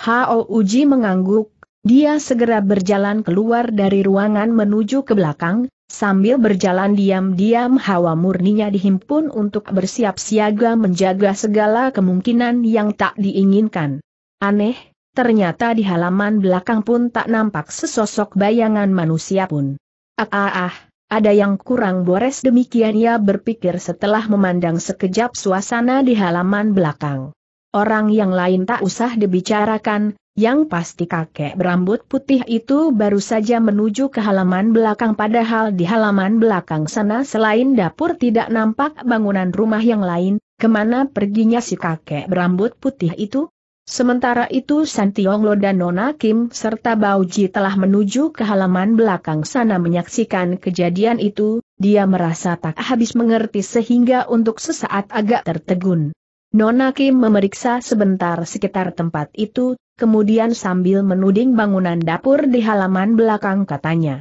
Hao Uji mengangguk, dia segera berjalan keluar dari ruangan menuju ke belakang, sambil berjalan diam-diam hawa murninya dihimpun untuk bersiap siaga menjaga segala kemungkinan yang tak diinginkan. Aneh, ternyata di halaman belakang pun tak nampak sesosok bayangan manusia pun. Ah ah ah, ada yang kurang bores demikian ia berpikir setelah memandang sekejap suasana di halaman belakang. Orang yang lain tak usah dibicarakan, yang pasti kakek berambut putih itu baru saja menuju ke halaman belakang padahal di halaman belakang sana selain dapur tidak nampak bangunan rumah yang lain, kemana perginya si kakek berambut putih itu? Sementara itu San Tiong Lo dan Nona Kim serta Bao telah menuju ke halaman belakang sana menyaksikan kejadian itu, dia merasa tak habis mengerti sehingga untuk sesaat agak tertegun. Nona Kim memeriksa sebentar sekitar tempat itu, kemudian sambil menuding bangunan dapur di halaman belakang katanya.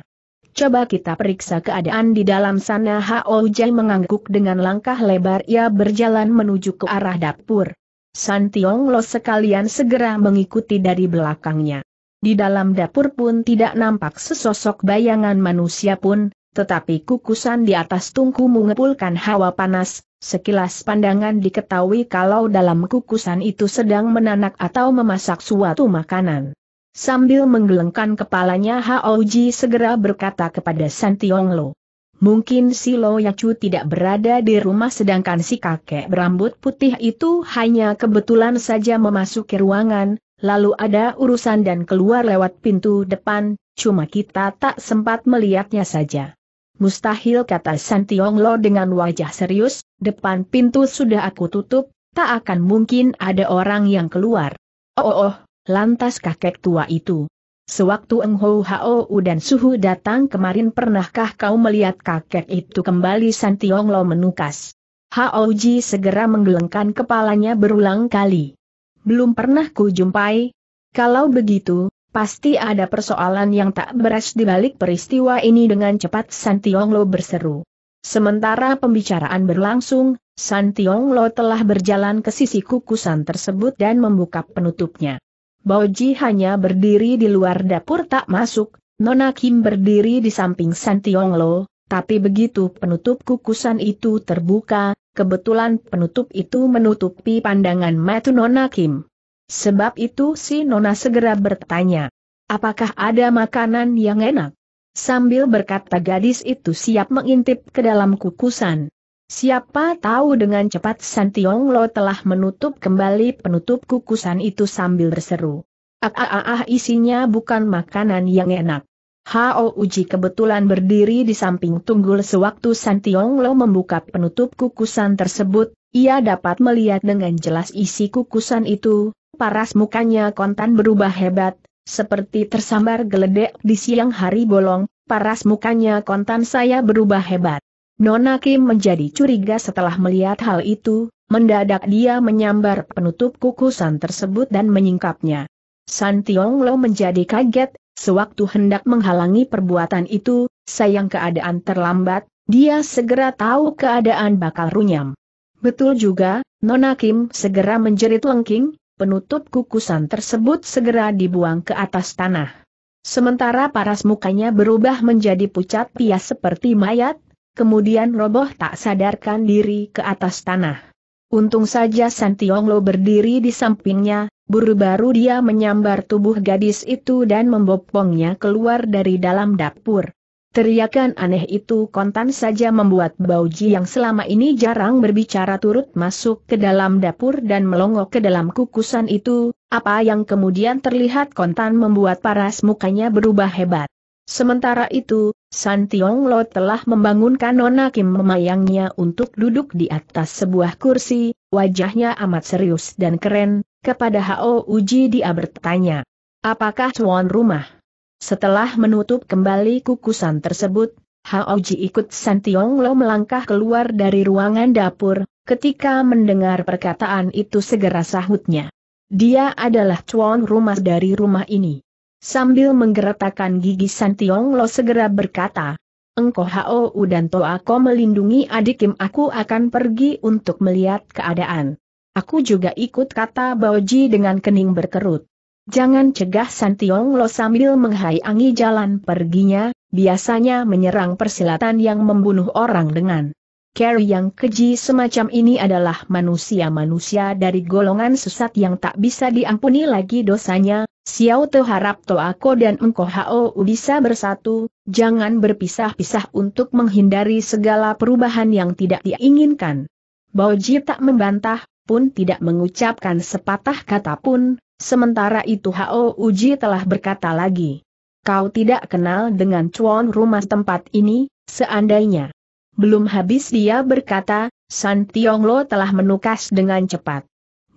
Coba kita periksa keadaan di dalam sana Hao Jai mengangguk dengan langkah lebar ia berjalan menuju ke arah dapur. San Tiong Lo sekalian segera mengikuti dari belakangnya. Di dalam dapur pun tidak nampak sesosok bayangan manusia pun, tetapi kukusan di atas tungku mengepulkan hawa panas, sekilas pandangan diketahui kalau dalam kukusan itu sedang menanak atau memasak suatu makanan. Sambil menggelengkan kepalanya Ji segera berkata kepada San Tiong Lo, Mungkin si lo Yacu tidak berada di rumah sedangkan si kakek berambut putih itu hanya kebetulan saja memasuki ruangan, lalu ada urusan dan keluar lewat pintu depan, cuma kita tak sempat melihatnya saja. Mustahil kata Santiong Lo dengan wajah serius, depan pintu sudah aku tutup, tak akan mungkin ada orang yang keluar. Oh oh oh, lantas kakek tua itu. Sewaktu Eng Ho Hao dan Suhu datang kemarin pernahkah kau melihat kakek itu kembali San Tiong Lo menukas? Hao Ji segera menggelengkan kepalanya berulang kali. Belum pernah ku jumpai. Kalau begitu, pasti ada persoalan yang tak beres di balik peristiwa ini dengan cepat San Tiong Lo berseru. Sementara pembicaraan berlangsung, San Tiong Lo telah berjalan ke sisi kukusan tersebut dan membuka penutupnya. Boji hanya berdiri di luar dapur tak masuk, Nona Kim berdiri di samping San Tiong Lo, tapi begitu penutup kukusan itu terbuka, kebetulan penutup itu menutupi pandangan mata Nona Kim. Sebab itu si Nona segera bertanya, apakah ada makanan yang enak? Sambil berkata gadis itu siap mengintip ke dalam kukusan. Siapa tahu dengan cepat San Tiong Lo telah menutup kembali penutup kukusan itu sambil berseru. Ah, ah, ah, ah, isinya bukan makanan yang enak. Hao Uji kebetulan berdiri di samping tunggul sewaktu San Tiong Lo membuka penutup kukusan tersebut, ia dapat melihat dengan jelas isi kukusan itu, paras mukanya kontan berubah hebat, seperti tersambar geledek di siang hari bolong, paras mukanya kontan saya berubah hebat. Nona Kim menjadi curiga setelah melihat hal itu, mendadak dia menyambar penutup kukusan tersebut dan menyingkapnya. San Tiong Lo menjadi kaget, sewaktu hendak menghalangi perbuatan itu, sayang keadaan terlambat, dia segera tahu keadaan bakal runyam. Betul juga, Nona Kim segera menjerit lengking, penutup kukusan tersebut segera dibuang ke atas tanah. Sementara paras mukanya berubah menjadi pucat pias seperti mayat, kemudian roboh tak sadarkan diri ke atas tanah. Untung saja Santionglo berdiri di sampingnya, buru-baru dia menyambar tubuh gadis itu dan membopongnya keluar dari dalam dapur. Teriakan aneh itu kontan saja membuat Bauji yang selama ini jarang berbicara turut masuk ke dalam dapur dan melongo ke dalam kukusan itu, apa yang kemudian terlihat kontan membuat paras mukanya berubah hebat. Sementara itu, San Tiong Lo telah membangunkan Nona Kim memayangnya untuk duduk di atas sebuah kursi, wajahnya amat serius dan keren, kepada Hao Uji dia bertanya, apakah tuan rumah? Setelah menutup kembali kukusan tersebut, Hao Uji ikut San Tiong Lo melangkah keluar dari ruangan dapur, ketika mendengar perkataan itu segera sahutnya. Dia adalah tuan rumah dari rumah ini. Sambil menggeretakkan gigi Tiong Lo segera berkata, Engkau Hao dan toa aku melindungi adik Kim aku akan pergi untuk melihat keadaan. Aku juga ikut kata Baoji dengan kening berkerut. Jangan cegah Tiong Lo sambil menghayangi jalan perginya, biasanya menyerang persilatan yang membunuh orang dengan Carry yang keji semacam ini adalah manusia-manusia dari golongan sesat yang tak bisa diampuni lagi dosanya, Xiao Te harap Toako dan Engko Hao bisa bersatu, jangan berpisah-pisah untuk menghindari segala perubahan yang tidak diinginkan. Bao Ji tak membantah, pun tidak mengucapkan sepatah kata pun, sementara itu Hao Uji telah berkata lagi. Kau tidak kenal dengan cuan rumah tempat ini, seandainya. Belum habis dia berkata, San Tionglo telah menukas dengan cepat.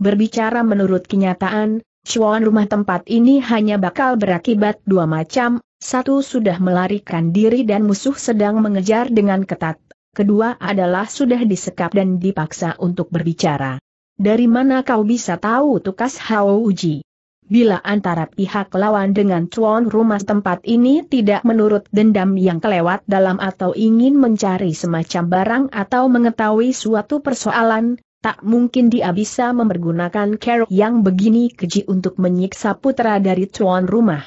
Berbicara menurut kenyataan, Cuan rumah tempat ini hanya bakal berakibat dua macam, satu sudah melarikan diri dan musuh sedang mengejar dengan ketat, kedua adalah sudah disekap dan dipaksa untuk berbicara. Dari mana kau bisa tahu tukas Hao Uji? Bila antara pihak lawan dengan cuan rumah tempat ini tidak menurut dendam yang kelewat dalam atau ingin mencari semacam barang atau mengetahui suatu persoalan, Tak mungkin dia bisa mempergunakan kerok yang begini keji untuk menyiksa putra dari tuan rumah.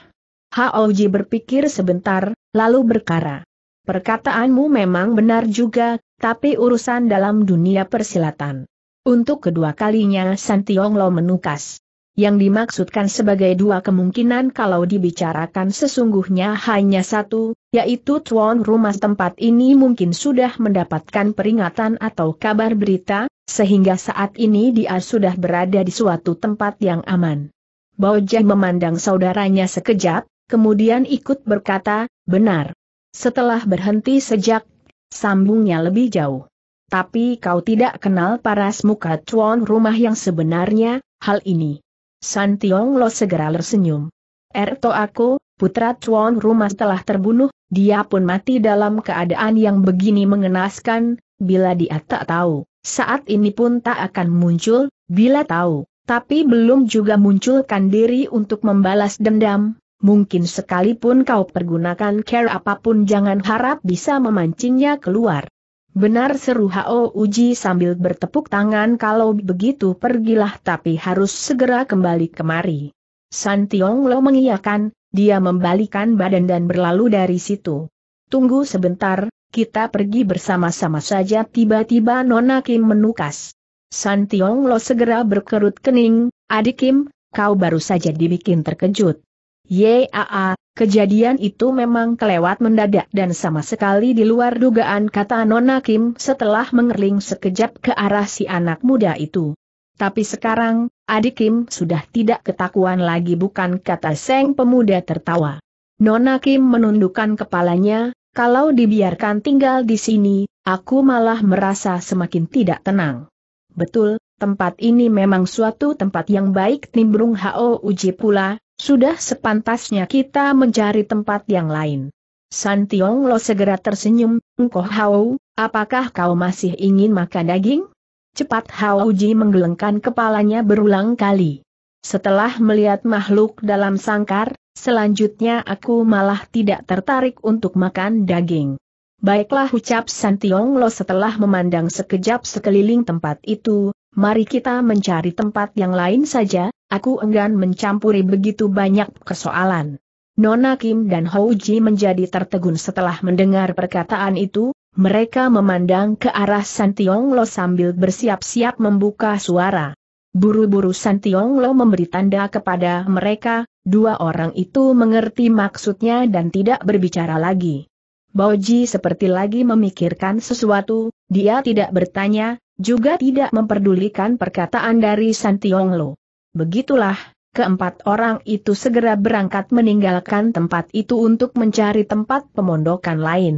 Haoji berpikir sebentar, lalu berkata, Perkataanmu memang benar juga, tapi urusan dalam dunia persilatan. Untuk kedua kalinya lo menukas. Yang dimaksudkan sebagai dua kemungkinan kalau dibicarakan sesungguhnya hanya satu, yaitu tuan rumah tempat ini mungkin sudah mendapatkan peringatan atau kabar berita, sehingga saat ini dia sudah berada di suatu tempat yang aman. Baojai memandang saudaranya sekejap, kemudian ikut berkata, benar. Setelah berhenti sejak, sambungnya lebih jauh. Tapi kau tidak kenal paras muka tuan rumah yang sebenarnya, hal ini. San Tiong Lo segera tersenyum. Erto aku, putra tuan rumah telah terbunuh, dia pun mati dalam keadaan yang begini mengenaskan, bila dia tak tahu. Saat ini pun tak akan muncul, bila tahu, tapi belum juga munculkan diri untuk membalas dendam, mungkin sekalipun kau pergunakan care apapun jangan harap bisa memancingnya keluar. Benar seru Hao Uji sambil bertepuk tangan kalau begitu pergilah tapi harus segera kembali kemari. San Tiong Lo mengiyakan, dia membalikan badan dan berlalu dari situ. Tunggu sebentar, kita pergi bersama-sama saja tiba-tiba Nona Kim menukas. San Tiong Lo segera berkerut kening, adik Kim, kau baru saja dibikin terkejut. Yaa, kejadian itu memang kelewat mendadak dan sama sekali di luar dugaan kata Nona Kim setelah mengerling sekejap ke arah si anak muda itu. Tapi sekarang, adik Kim sudah tidak ketakuan lagi bukan kata Seng pemuda tertawa. Nona Kim menundukkan kepalanya, kalau dibiarkan tinggal di sini, aku malah merasa semakin tidak tenang. Betul, tempat ini memang suatu tempat yang baik nimbrung Hao Uji pula, sudah sepantasnya kita mencari tempat yang lain. San Tiong Lo segera tersenyum, engkau Hao, apakah kau masih ingin makan daging? Cepat Hao Uji menggelengkan kepalanya berulang kali. Setelah melihat makhluk dalam sangkar, selanjutnya aku malah tidak tertarik untuk makan daging. Baiklah ucap Santiong Lo setelah memandang sekejap sekeliling tempat itu, mari kita mencari tempat yang lain saja, aku enggan mencampuri begitu banyak persoalan. Nona Kim dan Houji menjadi tertegun setelah mendengar perkataan itu, mereka memandang ke arah Santiong Lo sambil bersiap-siap membuka suara. Buru-buru San Tiong Lo memberi tanda kepada mereka, dua orang itu mengerti maksudnya dan tidak berbicara lagi. Boji seperti lagi memikirkan sesuatu, dia tidak bertanya, juga tidak memperdulikan perkataan dari San Tiong Lo. Begitulah, keempat orang itu segera berangkat meninggalkan tempat itu untuk mencari tempat pemondokan lain.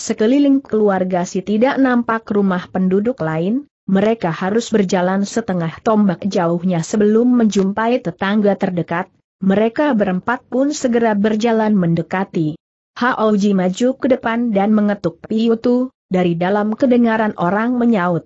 Sekeliling keluarga si tidak nampak rumah penduduk lain, mereka harus berjalan setengah tombak jauhnya sebelum menjumpai tetangga terdekat, mereka berempat pun segera berjalan mendekati. Haoji maju ke depan dan mengetuk piutu, dari dalam kedengaran orang menyaut.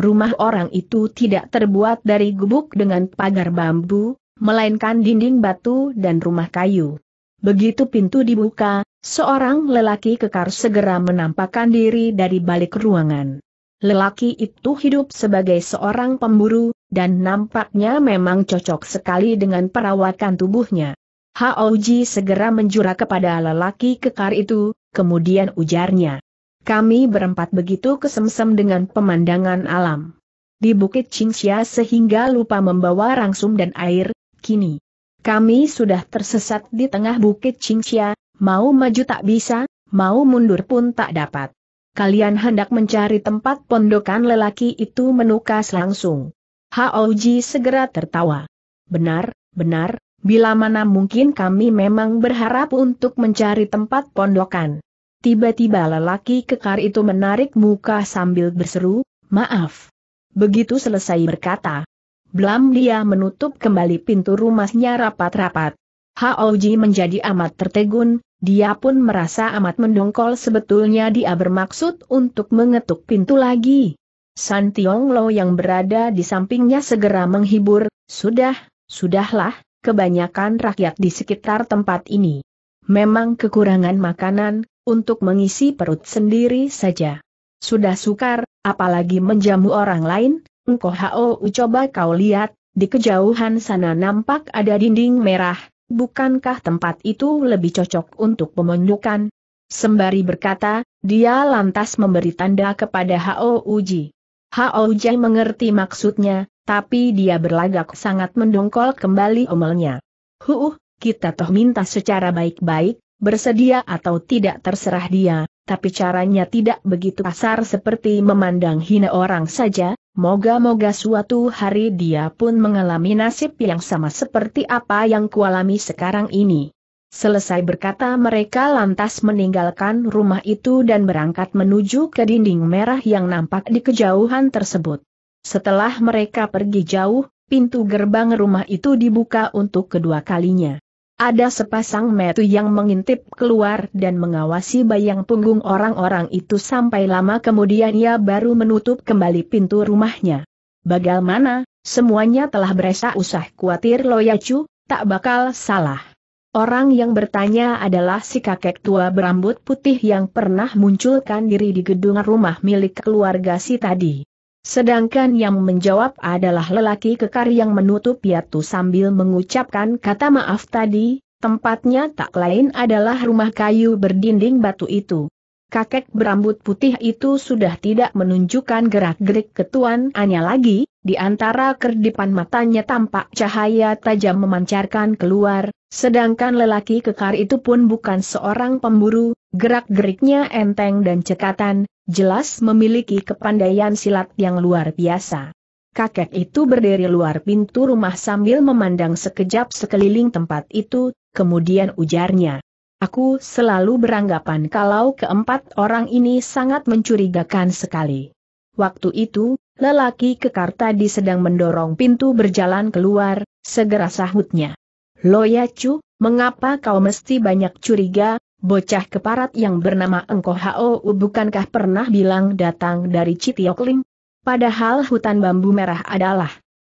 Rumah orang itu tidak terbuat dari gubuk dengan pagar bambu, melainkan dinding batu dan rumah kayu. Begitu pintu dibuka, seorang lelaki kekar segera menampakkan diri dari balik ruangan. Lelaki itu hidup sebagai seorang pemburu, dan nampaknya memang cocok sekali dengan perawatan tubuhnya. Haoji segera menjura kepada lelaki kekar itu, kemudian ujarnya. Kami berempat begitu kesemsem dengan pemandangan alam. Di Bukit Qingxia sehingga lupa membawa rangsum dan air, kini. Kami sudah tersesat di tengah Bukit Qingxia, mau maju tak bisa, mau mundur pun tak dapat kalian hendak mencari tempat pondokan lelaki itu menukas langsung. Haoji segera tertawa. Benar, benar, bila mana mungkin kami memang berharap untuk mencari tempat pondokan. Tiba-tiba lelaki kekar itu menarik muka sambil berseru, maaf. Begitu selesai berkata, Blam dia menutup kembali pintu rumahnya rapat-rapat. Haoji menjadi amat tertegun, dia pun merasa amat mendongkol sebetulnya dia bermaksud untuk mengetuk pintu lagi. San Tiong Lo yang berada di sampingnya segera menghibur, sudah, sudahlah, kebanyakan rakyat di sekitar tempat ini. Memang kekurangan makanan, untuk mengisi perut sendiri saja. Sudah sukar, apalagi menjamu orang lain, engkau Hao, coba kau lihat, di kejauhan sana nampak ada dinding merah, bukankah tempat itu lebih cocok untuk pemenyukan? Sembari berkata, dia lantas memberi tanda kepada Hao Uji. Hao Uji mengerti maksudnya, tapi dia berlagak sangat mendongkol kembali omelnya. Huh, kita toh minta secara baik-baik, bersedia atau tidak terserah dia, tapi caranya tidak begitu kasar seperti memandang hina orang saja, moga-moga suatu hari dia pun mengalami nasib yang sama seperti apa yang kualami sekarang ini. Selesai berkata mereka lantas meninggalkan rumah itu dan berangkat menuju ke dinding merah yang nampak di kejauhan tersebut. Setelah mereka pergi jauh, pintu gerbang rumah itu dibuka untuk kedua kalinya. Ada sepasang metu yang mengintip keluar dan mengawasi bayang punggung orang-orang itu sampai lama kemudian ia baru menutup kembali pintu rumahnya. Bagaimana, semuanya telah beresa usah khawatir loyacu, tak bakal salah. Orang yang bertanya adalah si kakek tua berambut putih yang pernah munculkan diri di gedung rumah milik keluarga si tadi. Sedangkan yang menjawab adalah lelaki kekar yang menutup piatu sambil mengucapkan kata maaf tadi, tempatnya tak lain adalah rumah kayu berdinding batu itu. Kakek berambut putih itu sudah tidak menunjukkan gerak-gerik ketuan anya lagi, di antara kerdipan matanya tampak cahaya tajam memancarkan keluar, sedangkan lelaki kekar itu pun bukan seorang pemburu, gerak-geriknya enteng dan cekatan, jelas memiliki kepandaian silat yang luar biasa. Kakek itu berdiri luar pintu rumah sambil memandang sekejap sekeliling tempat itu, kemudian ujarnya. Aku selalu beranggapan kalau keempat orang ini sangat mencurigakan sekali. Waktu itu, lelaki kekar tadi sedang mendorong pintu berjalan keluar, segera sahutnya. Loya Chu, mengapa kau mesti banyak curiga, bocah keparat yang bernama Engko Hao bukankah pernah bilang datang dari Citiokling? Padahal hutan bambu merah adalah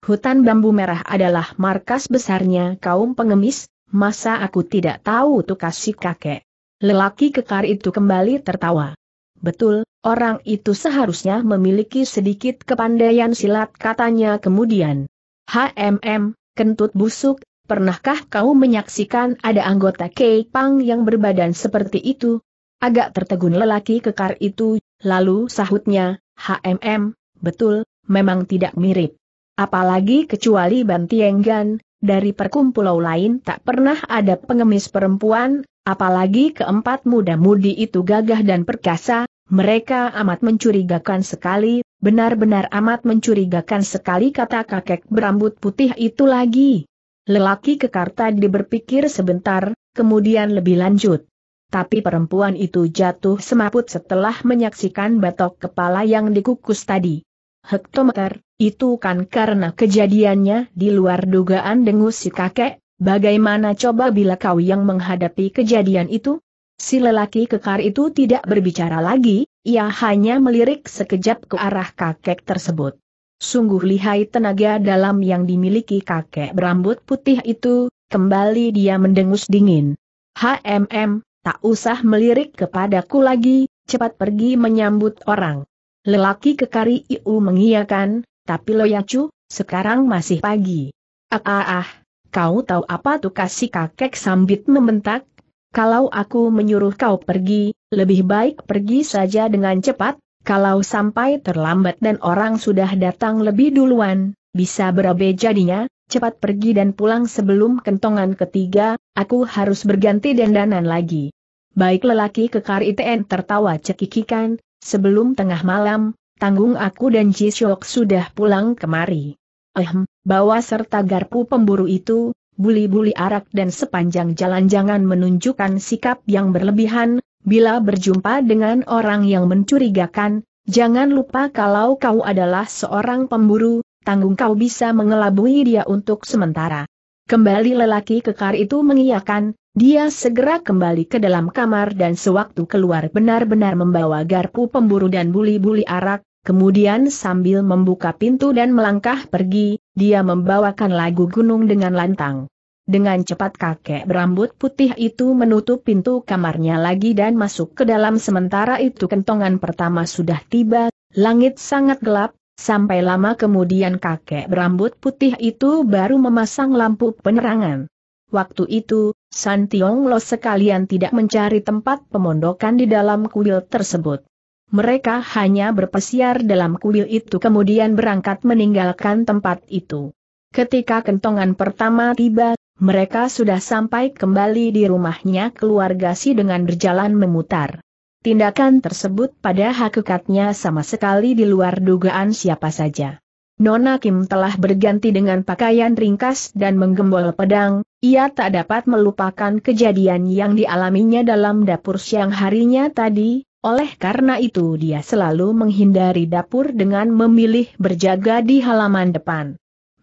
Hutan bambu merah adalah markas besarnya kaum pengemis, masa aku tidak tahu tuh kasih kakek. Lelaki kekar itu kembali tertawa. Betul, orang itu seharusnya memiliki sedikit kepandaian silat katanya kemudian. HMM, kentut busuk, Pernahkah kau menyaksikan ada anggota Kei Pang yang berbadan seperti itu? Agak tertegun lelaki kekar itu, lalu sahutnya, HMM, betul, memang tidak mirip. Apalagi kecuali Bantienggan, dari perkumpulau lain tak pernah ada pengemis perempuan, apalagi keempat muda-mudi itu gagah dan perkasa, mereka amat mencurigakan sekali, benar-benar amat mencurigakan sekali kata kakek berambut putih itu lagi. Lelaki kekar tadi berpikir sebentar, kemudian lebih lanjut. Tapi perempuan itu jatuh semaput setelah menyaksikan batok kepala yang dikukus tadi. Hektometer, itu kan karena kejadiannya di luar dugaan dengus si kakek, bagaimana coba bila kau yang menghadapi kejadian itu? Si lelaki kekar itu tidak berbicara lagi, ia hanya melirik sekejap ke arah kakek tersebut. Sungguh lihai tenaga dalam yang dimiliki kakek berambut putih itu, kembali dia mendengus dingin. HMM, tak usah melirik kepadaku lagi, cepat pergi menyambut orang. Lelaki kekari Iu mengiyakan, tapi Loyacu, sekarang masih pagi. Ah ah ah, kau tahu apa tuh kasih kakek sambit membentak? Kalau aku menyuruh kau pergi, lebih baik pergi saja dengan cepat, kalau sampai terlambat dan orang sudah datang lebih duluan, bisa berabe jadinya, cepat pergi dan pulang sebelum kentongan ketiga, aku harus berganti dandanan lagi. Baik lelaki kekar ITN tertawa cekikikan, sebelum tengah malam, tanggung aku dan Jisok sudah pulang kemari. Ehm, bawa serta garpu pemburu itu, buli-buli arak dan sepanjang jalan jangan menunjukkan sikap yang berlebihan, bila berjumpa dengan orang yang mencurigakan, jangan lupa kalau kau adalah seorang pemburu, tanggung kau bisa mengelabui dia untuk sementara. Kembali lelaki kekar itu mengiyakan, dia segera kembali ke dalam kamar dan sewaktu keluar benar-benar membawa garpu pemburu dan buli-buli arak, kemudian sambil membuka pintu dan melangkah pergi, dia membawakan lagu gunung dengan lantang. Dengan cepat kakek berambut putih itu menutup pintu kamarnya lagi dan masuk ke dalam sementara itu kentongan pertama sudah tiba, langit sangat gelap, sampai lama kemudian kakek berambut putih itu baru memasang lampu penerangan. Waktu itu, San Tiong Lo sekalian tidak mencari tempat pemondokan di dalam kuil tersebut. Mereka hanya berpesiar dalam kuil itu kemudian berangkat meninggalkan tempat itu. Ketika kentongan pertama tiba, mereka sudah sampai kembali di rumahnya keluarga si dengan berjalan memutar. Tindakan tersebut pada hakikatnya sama sekali di luar dugaan siapa saja. Nona Kim telah berganti dengan pakaian ringkas dan menggembol pedang, ia tak dapat melupakan kejadian yang dialaminya dalam dapur siang harinya tadi, oleh karena itu dia selalu menghindari dapur dengan memilih berjaga di halaman depan.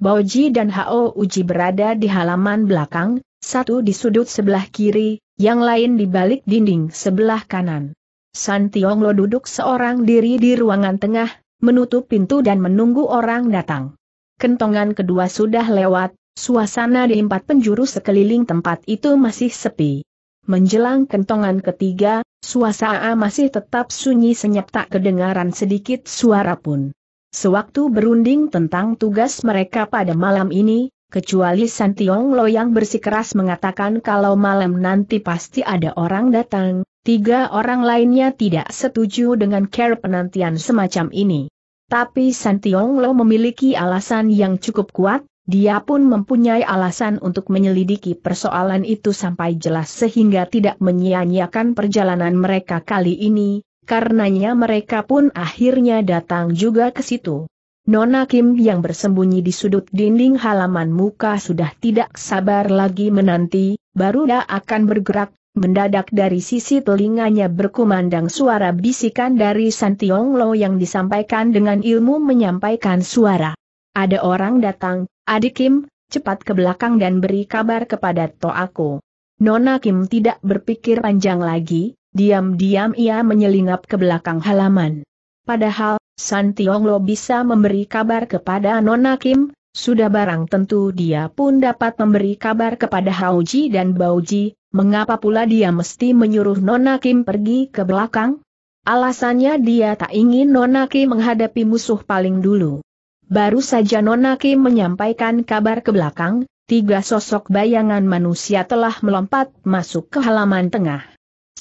Boji dan Hao Uji berada di halaman belakang, satu di sudut sebelah kiri, yang lain di balik dinding sebelah kanan. San Tiong duduk seorang diri di ruangan tengah, menutup pintu dan menunggu orang datang. Kentongan kedua sudah lewat, suasana di empat penjuru sekeliling tempat itu masih sepi. Menjelang kentongan ketiga, suasana masih tetap sunyi senyap tak kedengaran sedikit suara pun. Sewaktu berunding tentang tugas mereka pada malam ini, kecuali Santiong Lo yang bersikeras mengatakan kalau malam nanti pasti ada orang datang, tiga orang lainnya tidak setuju dengan care penantian semacam ini. Tapi Santiong Lo memiliki alasan yang cukup kuat, dia pun mempunyai alasan untuk menyelidiki persoalan itu sampai jelas sehingga tidak menyia-nyiakan perjalanan mereka kali ini, Karenanya mereka pun akhirnya datang juga ke situ. Nona Kim yang bersembunyi di sudut dinding halaman muka sudah tidak sabar lagi menanti, baru dia akan bergerak, mendadak dari sisi telinganya berkumandang suara bisikan dari San Tiong Lo yang disampaikan dengan ilmu menyampaikan suara. Ada orang datang, adik Kim, cepat ke belakang dan beri kabar kepada Toaku. Nona Kim tidak berpikir panjang lagi, Diam-diam ia menyelinap ke belakang halaman. Padahal, San Tionglo bisa memberi kabar kepada Nona Kim, sudah barang tentu dia pun dapat memberi kabar kepada Hauji dan Bauji, mengapa pula dia mesti menyuruh Nona Kim pergi ke belakang? Alasannya dia tak ingin Nona Kim menghadapi musuh paling dulu. Baru saja Nona Kim menyampaikan kabar ke belakang, tiga sosok bayangan manusia telah melompat masuk ke halaman tengah.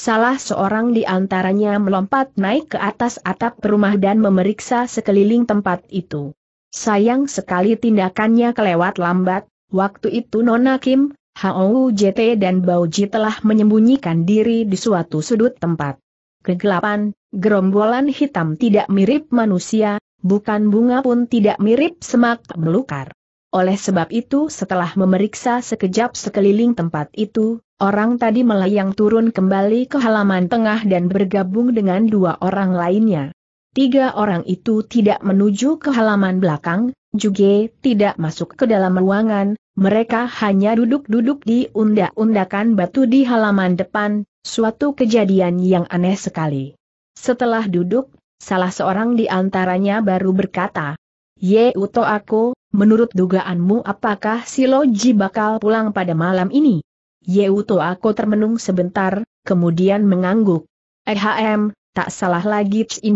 Salah seorang di antaranya melompat naik ke atas atap rumah dan memeriksa sekeliling tempat itu. Sayang sekali tindakannya kelewat lambat, waktu itu Nona Kim, Hou JT dan Bauji telah menyembunyikan diri di suatu sudut tempat. Kegelapan, gerombolan hitam tidak mirip manusia, bukan bunga pun tidak mirip semak belukar. Oleh sebab itu setelah memeriksa sekejap sekeliling tempat itu, Orang tadi melayang turun kembali ke halaman tengah dan bergabung dengan dua orang lainnya. Tiga orang itu tidak menuju ke halaman belakang, juga tidak masuk ke dalam ruangan, mereka hanya duduk-duduk di undak-undakan batu di halaman depan, suatu kejadian yang aneh sekali. Setelah duduk, salah seorang di antaranya baru berkata, Ye Uto aku, menurut dugaanmu apakah si Loji bakal pulang pada malam ini? Yeuto aku termenung sebentar, kemudian mengangguk. Ehm, tak salah lagi Chin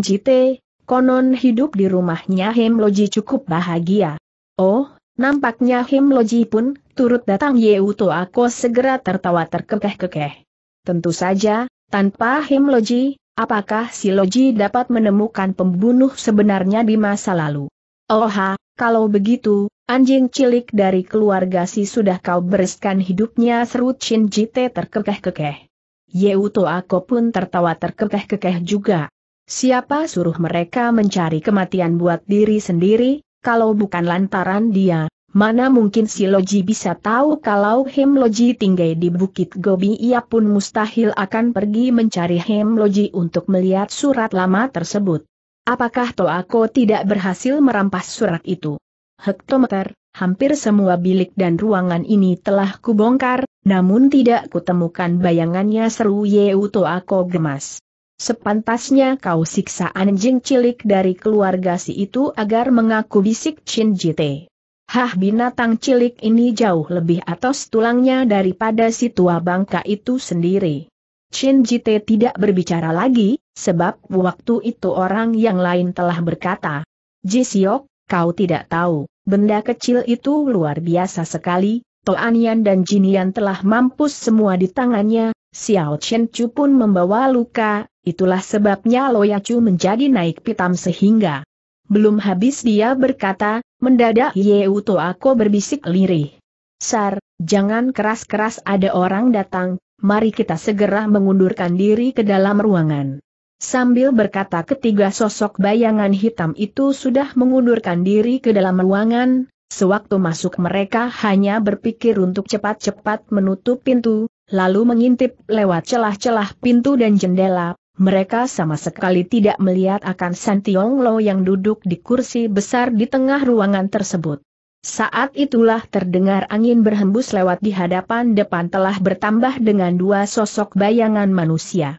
konon hidup di rumahnya Hemloji cukup bahagia. Oh, nampaknya Hemloji pun turut datang Yeuto aku segera tertawa terkekeh-kekeh. Tentu saja, tanpa Hemloji, apakah si Loji dapat menemukan pembunuh sebenarnya di masa lalu? Oha, kalau begitu, Anjing cilik dari keluarga si sudah kau bereskan hidupnya seru Chin Jite terkekeh-kekeh. Yeuto Ako pun tertawa terkekeh-kekeh juga. Siapa suruh mereka mencari kematian buat diri sendiri, kalau bukan lantaran dia, mana mungkin si Loji bisa tahu kalau Hem Loji tinggal di Bukit Gobi ia pun mustahil akan pergi mencari Hem Loji untuk melihat surat lama tersebut. Apakah Toako tidak berhasil merampas surat itu? hektometer, hampir semua bilik dan ruangan ini telah kubongkar, namun tidak kutemukan bayangannya seru Yeuto Ako gemas. Sepantasnya kau siksa anjing cilik dari keluarga si itu agar mengaku bisik Chin Jite. Hah binatang cilik ini jauh lebih atas tulangnya daripada si tua bangka itu sendiri. Chin Jite tidak berbicara lagi, sebab waktu itu orang yang lain telah berkata, Jisiok, Kau tidak tahu, benda kecil itu luar biasa sekali, Toanian dan Jinian telah mampus semua di tangannya, Xiao Chen Chu pun membawa luka, itulah sebabnya Loya Chu menjadi naik pitam sehingga. Belum habis dia berkata, mendadak Ye Yeu aku berbisik lirih. Sar, jangan keras-keras ada orang datang, mari kita segera mengundurkan diri ke dalam ruangan. Sambil berkata ketiga sosok bayangan hitam itu sudah mengundurkan diri ke dalam ruangan, sewaktu masuk mereka hanya berpikir untuk cepat-cepat menutup pintu, lalu mengintip lewat celah-celah pintu dan jendela, mereka sama sekali tidak melihat akan Santiong Lo yang duduk di kursi besar di tengah ruangan tersebut. Saat itulah terdengar angin berhembus lewat di hadapan depan telah bertambah dengan dua sosok bayangan manusia.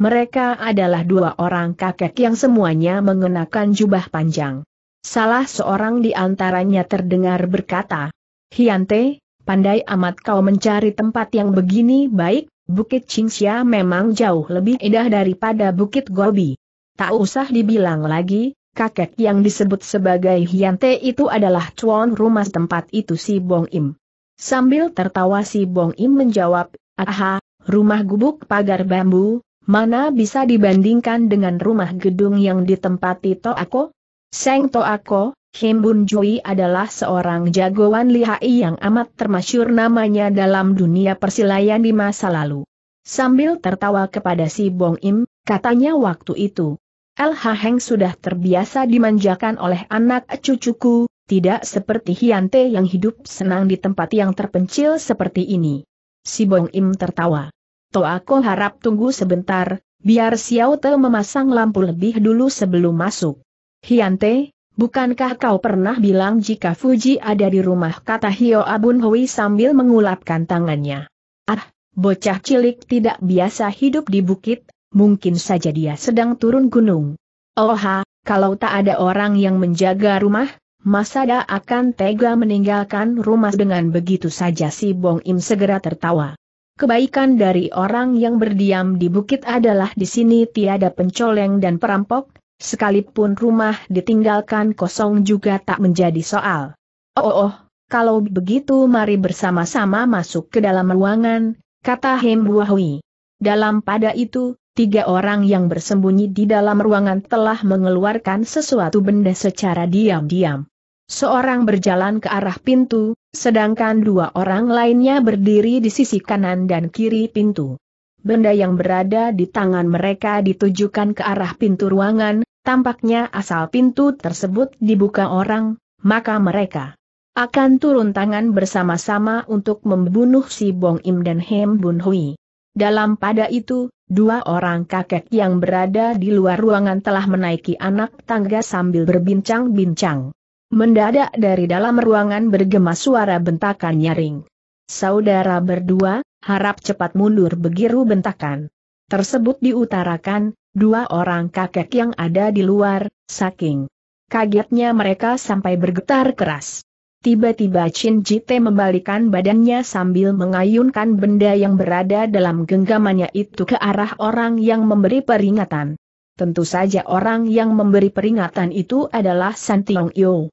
Mereka adalah dua orang kakek yang semuanya mengenakan jubah panjang. Salah seorang di antaranya terdengar berkata, Hiante, pandai amat kau mencari tempat yang begini baik, Bukit Cingxia memang jauh lebih indah daripada Bukit Gobi. Tak usah dibilang lagi, kakek yang disebut sebagai Hiante itu adalah cuan rumah tempat itu si Bong Im. Sambil tertawa si Bong Im menjawab, aha, rumah gubuk pagar bambu, mana bisa dibandingkan dengan rumah gedung yang ditempati Toako? Seng Toako, Himbun Jui adalah seorang jagoan lihai yang amat termasyur namanya dalam dunia persilayan di masa lalu. Sambil tertawa kepada si Bong Im, katanya waktu itu, LH Heng sudah terbiasa dimanjakan oleh anak cucuku, tidak seperti Hyante yang hidup senang di tempat yang terpencil seperti ini. Si Bong Im tertawa aku harap tunggu sebentar, biar Xiao Te memasang lampu lebih dulu sebelum masuk. Hiante, bukankah kau pernah bilang jika Fuji ada di rumah kata Hio Abun Hui sambil mengulapkan tangannya. Ah, bocah cilik tidak biasa hidup di bukit, mungkin saja dia sedang turun gunung. Oha, oh kalau tak ada orang yang menjaga rumah, Masada akan tega meninggalkan rumah dengan begitu saja si Bong Im segera tertawa. Kebaikan dari orang yang berdiam di bukit adalah di sini tiada pencoleng dan perampok, sekalipun rumah ditinggalkan kosong juga tak menjadi soal. Oh, oh, oh kalau begitu mari bersama-sama masuk ke dalam ruangan, kata Hem Dalam pada itu, tiga orang yang bersembunyi di dalam ruangan telah mengeluarkan sesuatu benda secara diam-diam. Seorang berjalan ke arah pintu, Sedangkan dua orang lainnya berdiri di sisi kanan dan kiri pintu. Benda yang berada di tangan mereka ditujukan ke arah pintu ruangan, tampaknya asal pintu tersebut dibuka orang, maka mereka akan turun tangan bersama-sama untuk membunuh si Bong Im dan Hem Bun Hui. Dalam pada itu, dua orang kakek yang berada di luar ruangan telah menaiki anak tangga sambil berbincang-bincang. Mendadak dari dalam ruangan bergema suara bentakan nyaring. Saudara berdua, harap cepat mundur begiru bentakan. Tersebut diutarakan, dua orang kakek yang ada di luar, saking kagetnya mereka sampai bergetar keras. Tiba-tiba Chin Jite membalikan badannya sambil mengayunkan benda yang berada dalam genggamannya itu ke arah orang yang memberi peringatan. Tentu saja orang yang memberi peringatan itu adalah Santiong Yo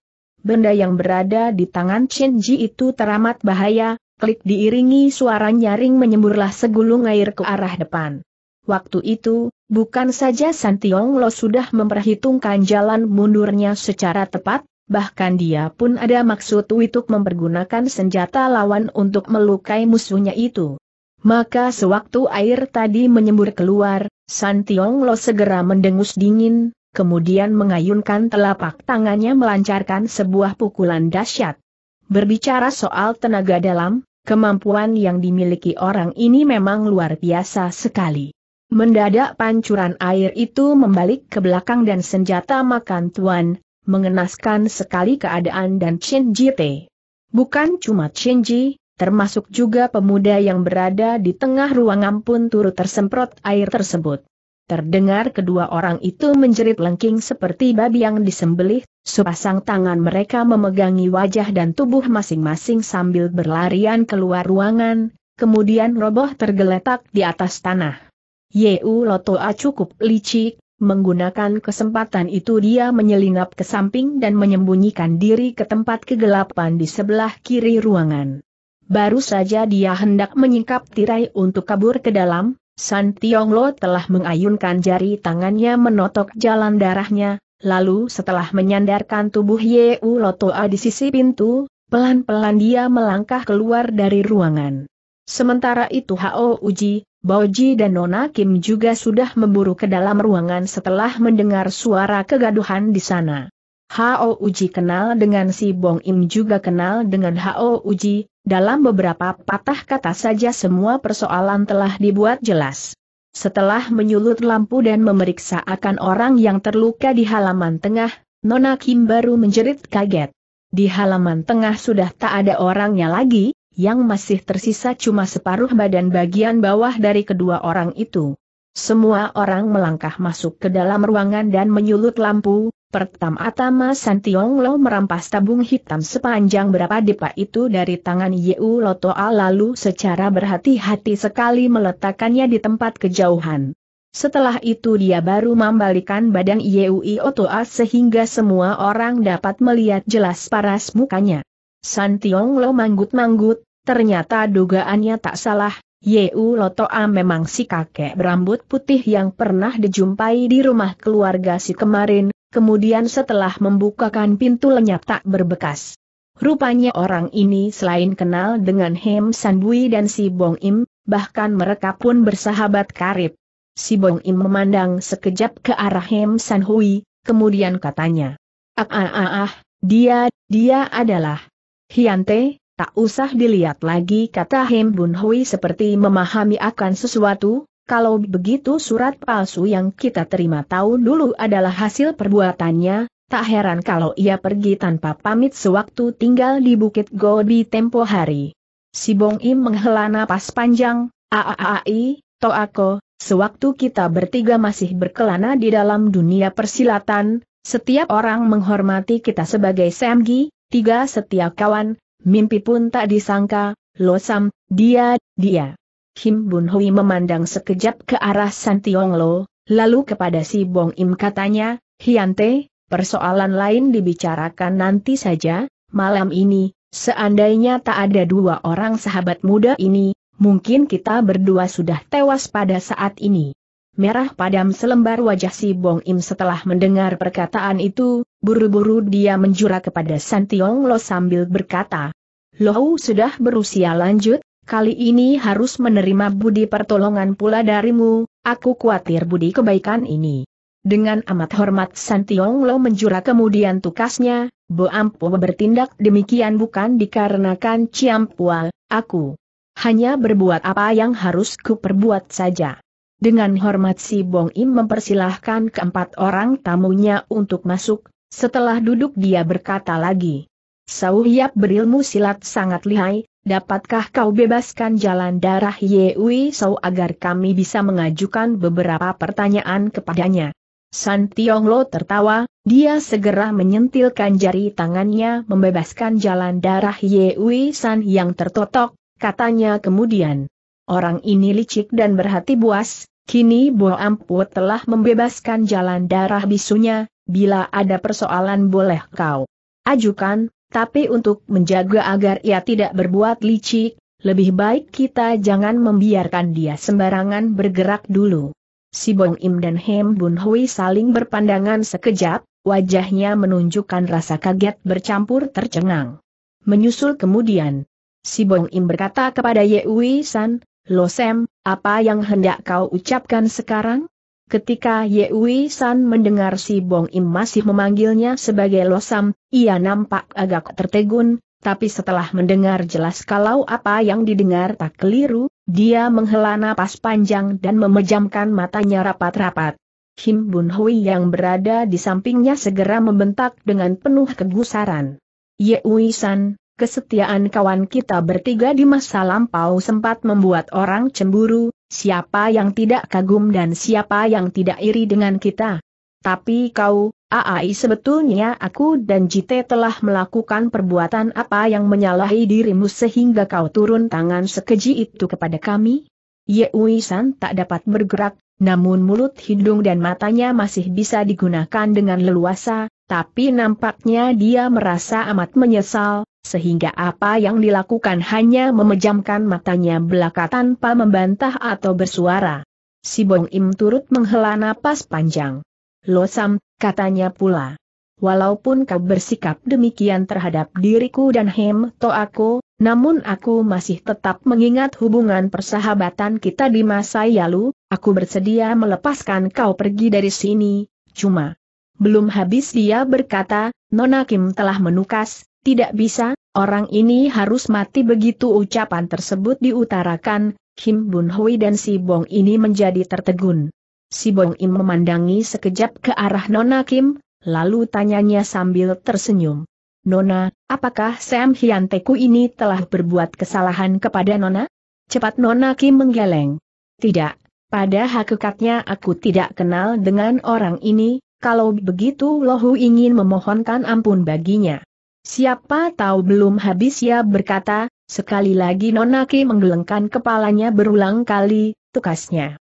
benda yang berada di tangan Chen Ji itu teramat bahaya, klik diiringi suara nyaring menyemburlah segulung air ke arah depan. Waktu itu, bukan saja San Santiong Lo sudah memperhitungkan jalan mundurnya secara tepat, bahkan dia pun ada maksud untuk mempergunakan senjata lawan untuk melukai musuhnya itu. Maka sewaktu air tadi menyembur keluar, San Santiong Lo segera mendengus dingin, kemudian mengayunkan telapak tangannya melancarkan sebuah pukulan dahsyat. Berbicara soal tenaga dalam, kemampuan yang dimiliki orang ini memang luar biasa sekali. Mendadak pancuran air itu membalik ke belakang dan senjata makan tuan, mengenaskan sekali keadaan dan Chen Jite. Bukan cuma Chen Ji, termasuk juga pemuda yang berada di tengah ruangan pun turut tersemprot air tersebut. Terdengar kedua orang itu menjerit lengking seperti babi yang disembelih, sepasang tangan mereka memegangi wajah dan tubuh masing-masing sambil berlarian keluar ruangan, kemudian roboh tergeletak di atas tanah. Yeu Lotoa cukup licik, menggunakan kesempatan itu dia menyelinap ke samping dan menyembunyikan diri ke tempat kegelapan di sebelah kiri ruangan. Baru saja dia hendak menyingkap tirai untuk kabur ke dalam, San Lo telah mengayunkan jari tangannya menotok jalan darahnya, lalu setelah menyandarkan tubuh Ye U Lotoa di sisi pintu, pelan-pelan dia melangkah keluar dari ruangan. Sementara itu Hao Uji, Baoji dan Nona Kim juga sudah memburu ke dalam ruangan setelah mendengar suara kegaduhan di sana. Hao Uji kenal dengan si Bong Im juga kenal dengan Hao Uji, dalam beberapa patah kata saja semua persoalan telah dibuat jelas. Setelah menyulut lampu dan memeriksa akan orang yang terluka di halaman tengah, Nona Kim baru menjerit kaget. Di halaman tengah sudah tak ada orangnya lagi, yang masih tersisa cuma separuh badan bagian bawah dari kedua orang itu. Semua orang melangkah masuk ke dalam ruangan dan menyulut lampu, pertama tama Tiong Lo merampas tabung hitam sepanjang berapa depa itu dari tangan Yeu Lotoa lalu secara berhati-hati sekali meletakkannya di tempat kejauhan. Setelah itu dia baru membalikan badan Yeui Iotoa sehingga semua orang dapat melihat jelas paras mukanya. Tiong Lo manggut-manggut, ternyata dugaannya tak salah, Yeu Lotoa memang si kakek berambut putih yang pernah dijumpai di rumah keluarga si kemarin, kemudian setelah membukakan pintu lenyap tak berbekas. Rupanya orang ini selain kenal dengan Hem Sanbui dan si Bong Im, bahkan mereka pun bersahabat karib. Si Bong Im memandang sekejap ke arah Hem Sanhui, kemudian katanya, Ah ah ah ah, dia, dia adalah Hyante, Tak usah dilihat lagi kata Hem Bun Hui seperti memahami akan sesuatu, kalau begitu surat palsu yang kita terima tahu dulu adalah hasil perbuatannya, tak heran kalau ia pergi tanpa pamit sewaktu tinggal di Bukit Gobi tempo hari. Si Bong Im menghela napas panjang, aaai, toako, sewaktu kita bertiga masih berkelana di dalam dunia persilatan, setiap orang menghormati kita sebagai Semgi, tiga setia kawan, Mimpi pun tak disangka, Sam, dia, dia. Kim Bun Hui memandang sekejap ke arah San Tiong Lo, lalu kepada si Bong Im katanya, Hiante, persoalan lain dibicarakan nanti saja, malam ini, seandainya tak ada dua orang sahabat muda ini, mungkin kita berdua sudah tewas pada saat ini. Merah padam selembar wajah si Bong Im setelah mendengar perkataan itu, Buru-buru dia menjura kepada Tiong Lo sambil berkata, Lo sudah berusia lanjut, kali ini harus menerima budi pertolongan pula darimu, aku khawatir budi kebaikan ini. Dengan amat hormat Tiong Lo menjura kemudian tukasnya, Bo Ampo bertindak demikian bukan dikarenakan Ciampual, aku hanya berbuat apa yang harus kuperbuat saja. Dengan hormat si Bong Im mempersilahkan keempat orang tamunya untuk masuk, setelah duduk dia berkata lagi. Sauh Yap berilmu silat sangat lihai, dapatkah kau bebaskan jalan darah Yewi Sau agar kami bisa mengajukan beberapa pertanyaan kepadanya? San Tiong Lo tertawa, dia segera menyentilkan jari tangannya membebaskan jalan darah Yewi San yang tertotok, katanya kemudian. Orang ini licik dan berhati buas, kini Bo Ampu telah membebaskan jalan darah bisunya, bila ada persoalan boleh kau ajukan, tapi untuk menjaga agar ia tidak berbuat licik, lebih baik kita jangan membiarkan dia sembarangan bergerak dulu. Si Bong Im dan Hem Bun Hui saling berpandangan sekejap, wajahnya menunjukkan rasa kaget bercampur tercengang. Menyusul kemudian, si Bong Im berkata kepada Ye Wei San, Lo Sam, apa yang hendak kau ucapkan sekarang? Ketika Yewi San mendengar si Bong Im masih memanggilnya sebagai Losam, ia nampak agak tertegun, tapi setelah mendengar jelas kalau apa yang didengar tak keliru, dia menghela napas panjang dan memejamkan matanya rapat-rapat. Kim Bun Hui yang berada di sampingnya segera membentak dengan penuh kegusaran. Yewi San, kesetiaan kawan kita bertiga di masa lampau sempat membuat orang cemburu, Siapa yang tidak kagum dan siapa yang tidak iri dengan kita? Tapi kau, Aai sebetulnya aku dan Jite telah melakukan perbuatan apa yang menyalahi dirimu sehingga kau turun tangan sekeji itu kepada kami? Ye Uisan tak dapat bergerak, namun mulut hidung dan matanya masih bisa digunakan dengan leluasa, tapi nampaknya dia merasa amat menyesal, sehingga apa yang dilakukan hanya memejamkan matanya belaka tanpa membantah atau bersuara. Si Bong Im turut menghela napas panjang. Lo Sam, katanya pula. Walaupun kau bersikap demikian terhadap diriku dan Hem To aku, namun aku masih tetap mengingat hubungan persahabatan kita di masa lalu, aku bersedia melepaskan kau pergi dari sini, cuma. Belum habis dia berkata, Nona Kim telah menukas, tidak bisa, orang ini harus mati begitu ucapan tersebut diutarakan, Kim Bun Hui dan Si Bong ini menjadi tertegun. Si Bong Im memandangi sekejap ke arah Nona Kim, lalu tanyanya sambil tersenyum. Nona, apakah Sam Hianteku ini telah berbuat kesalahan kepada Nona? Cepat Nona Kim menggeleng. Tidak, pada hakikatnya aku tidak kenal dengan orang ini, kalau begitu Lohu ingin memohonkan ampun baginya. Siapa tahu belum habis ya berkata, sekali lagi Nonaki menggelengkan kepalanya berulang kali, tukasnya.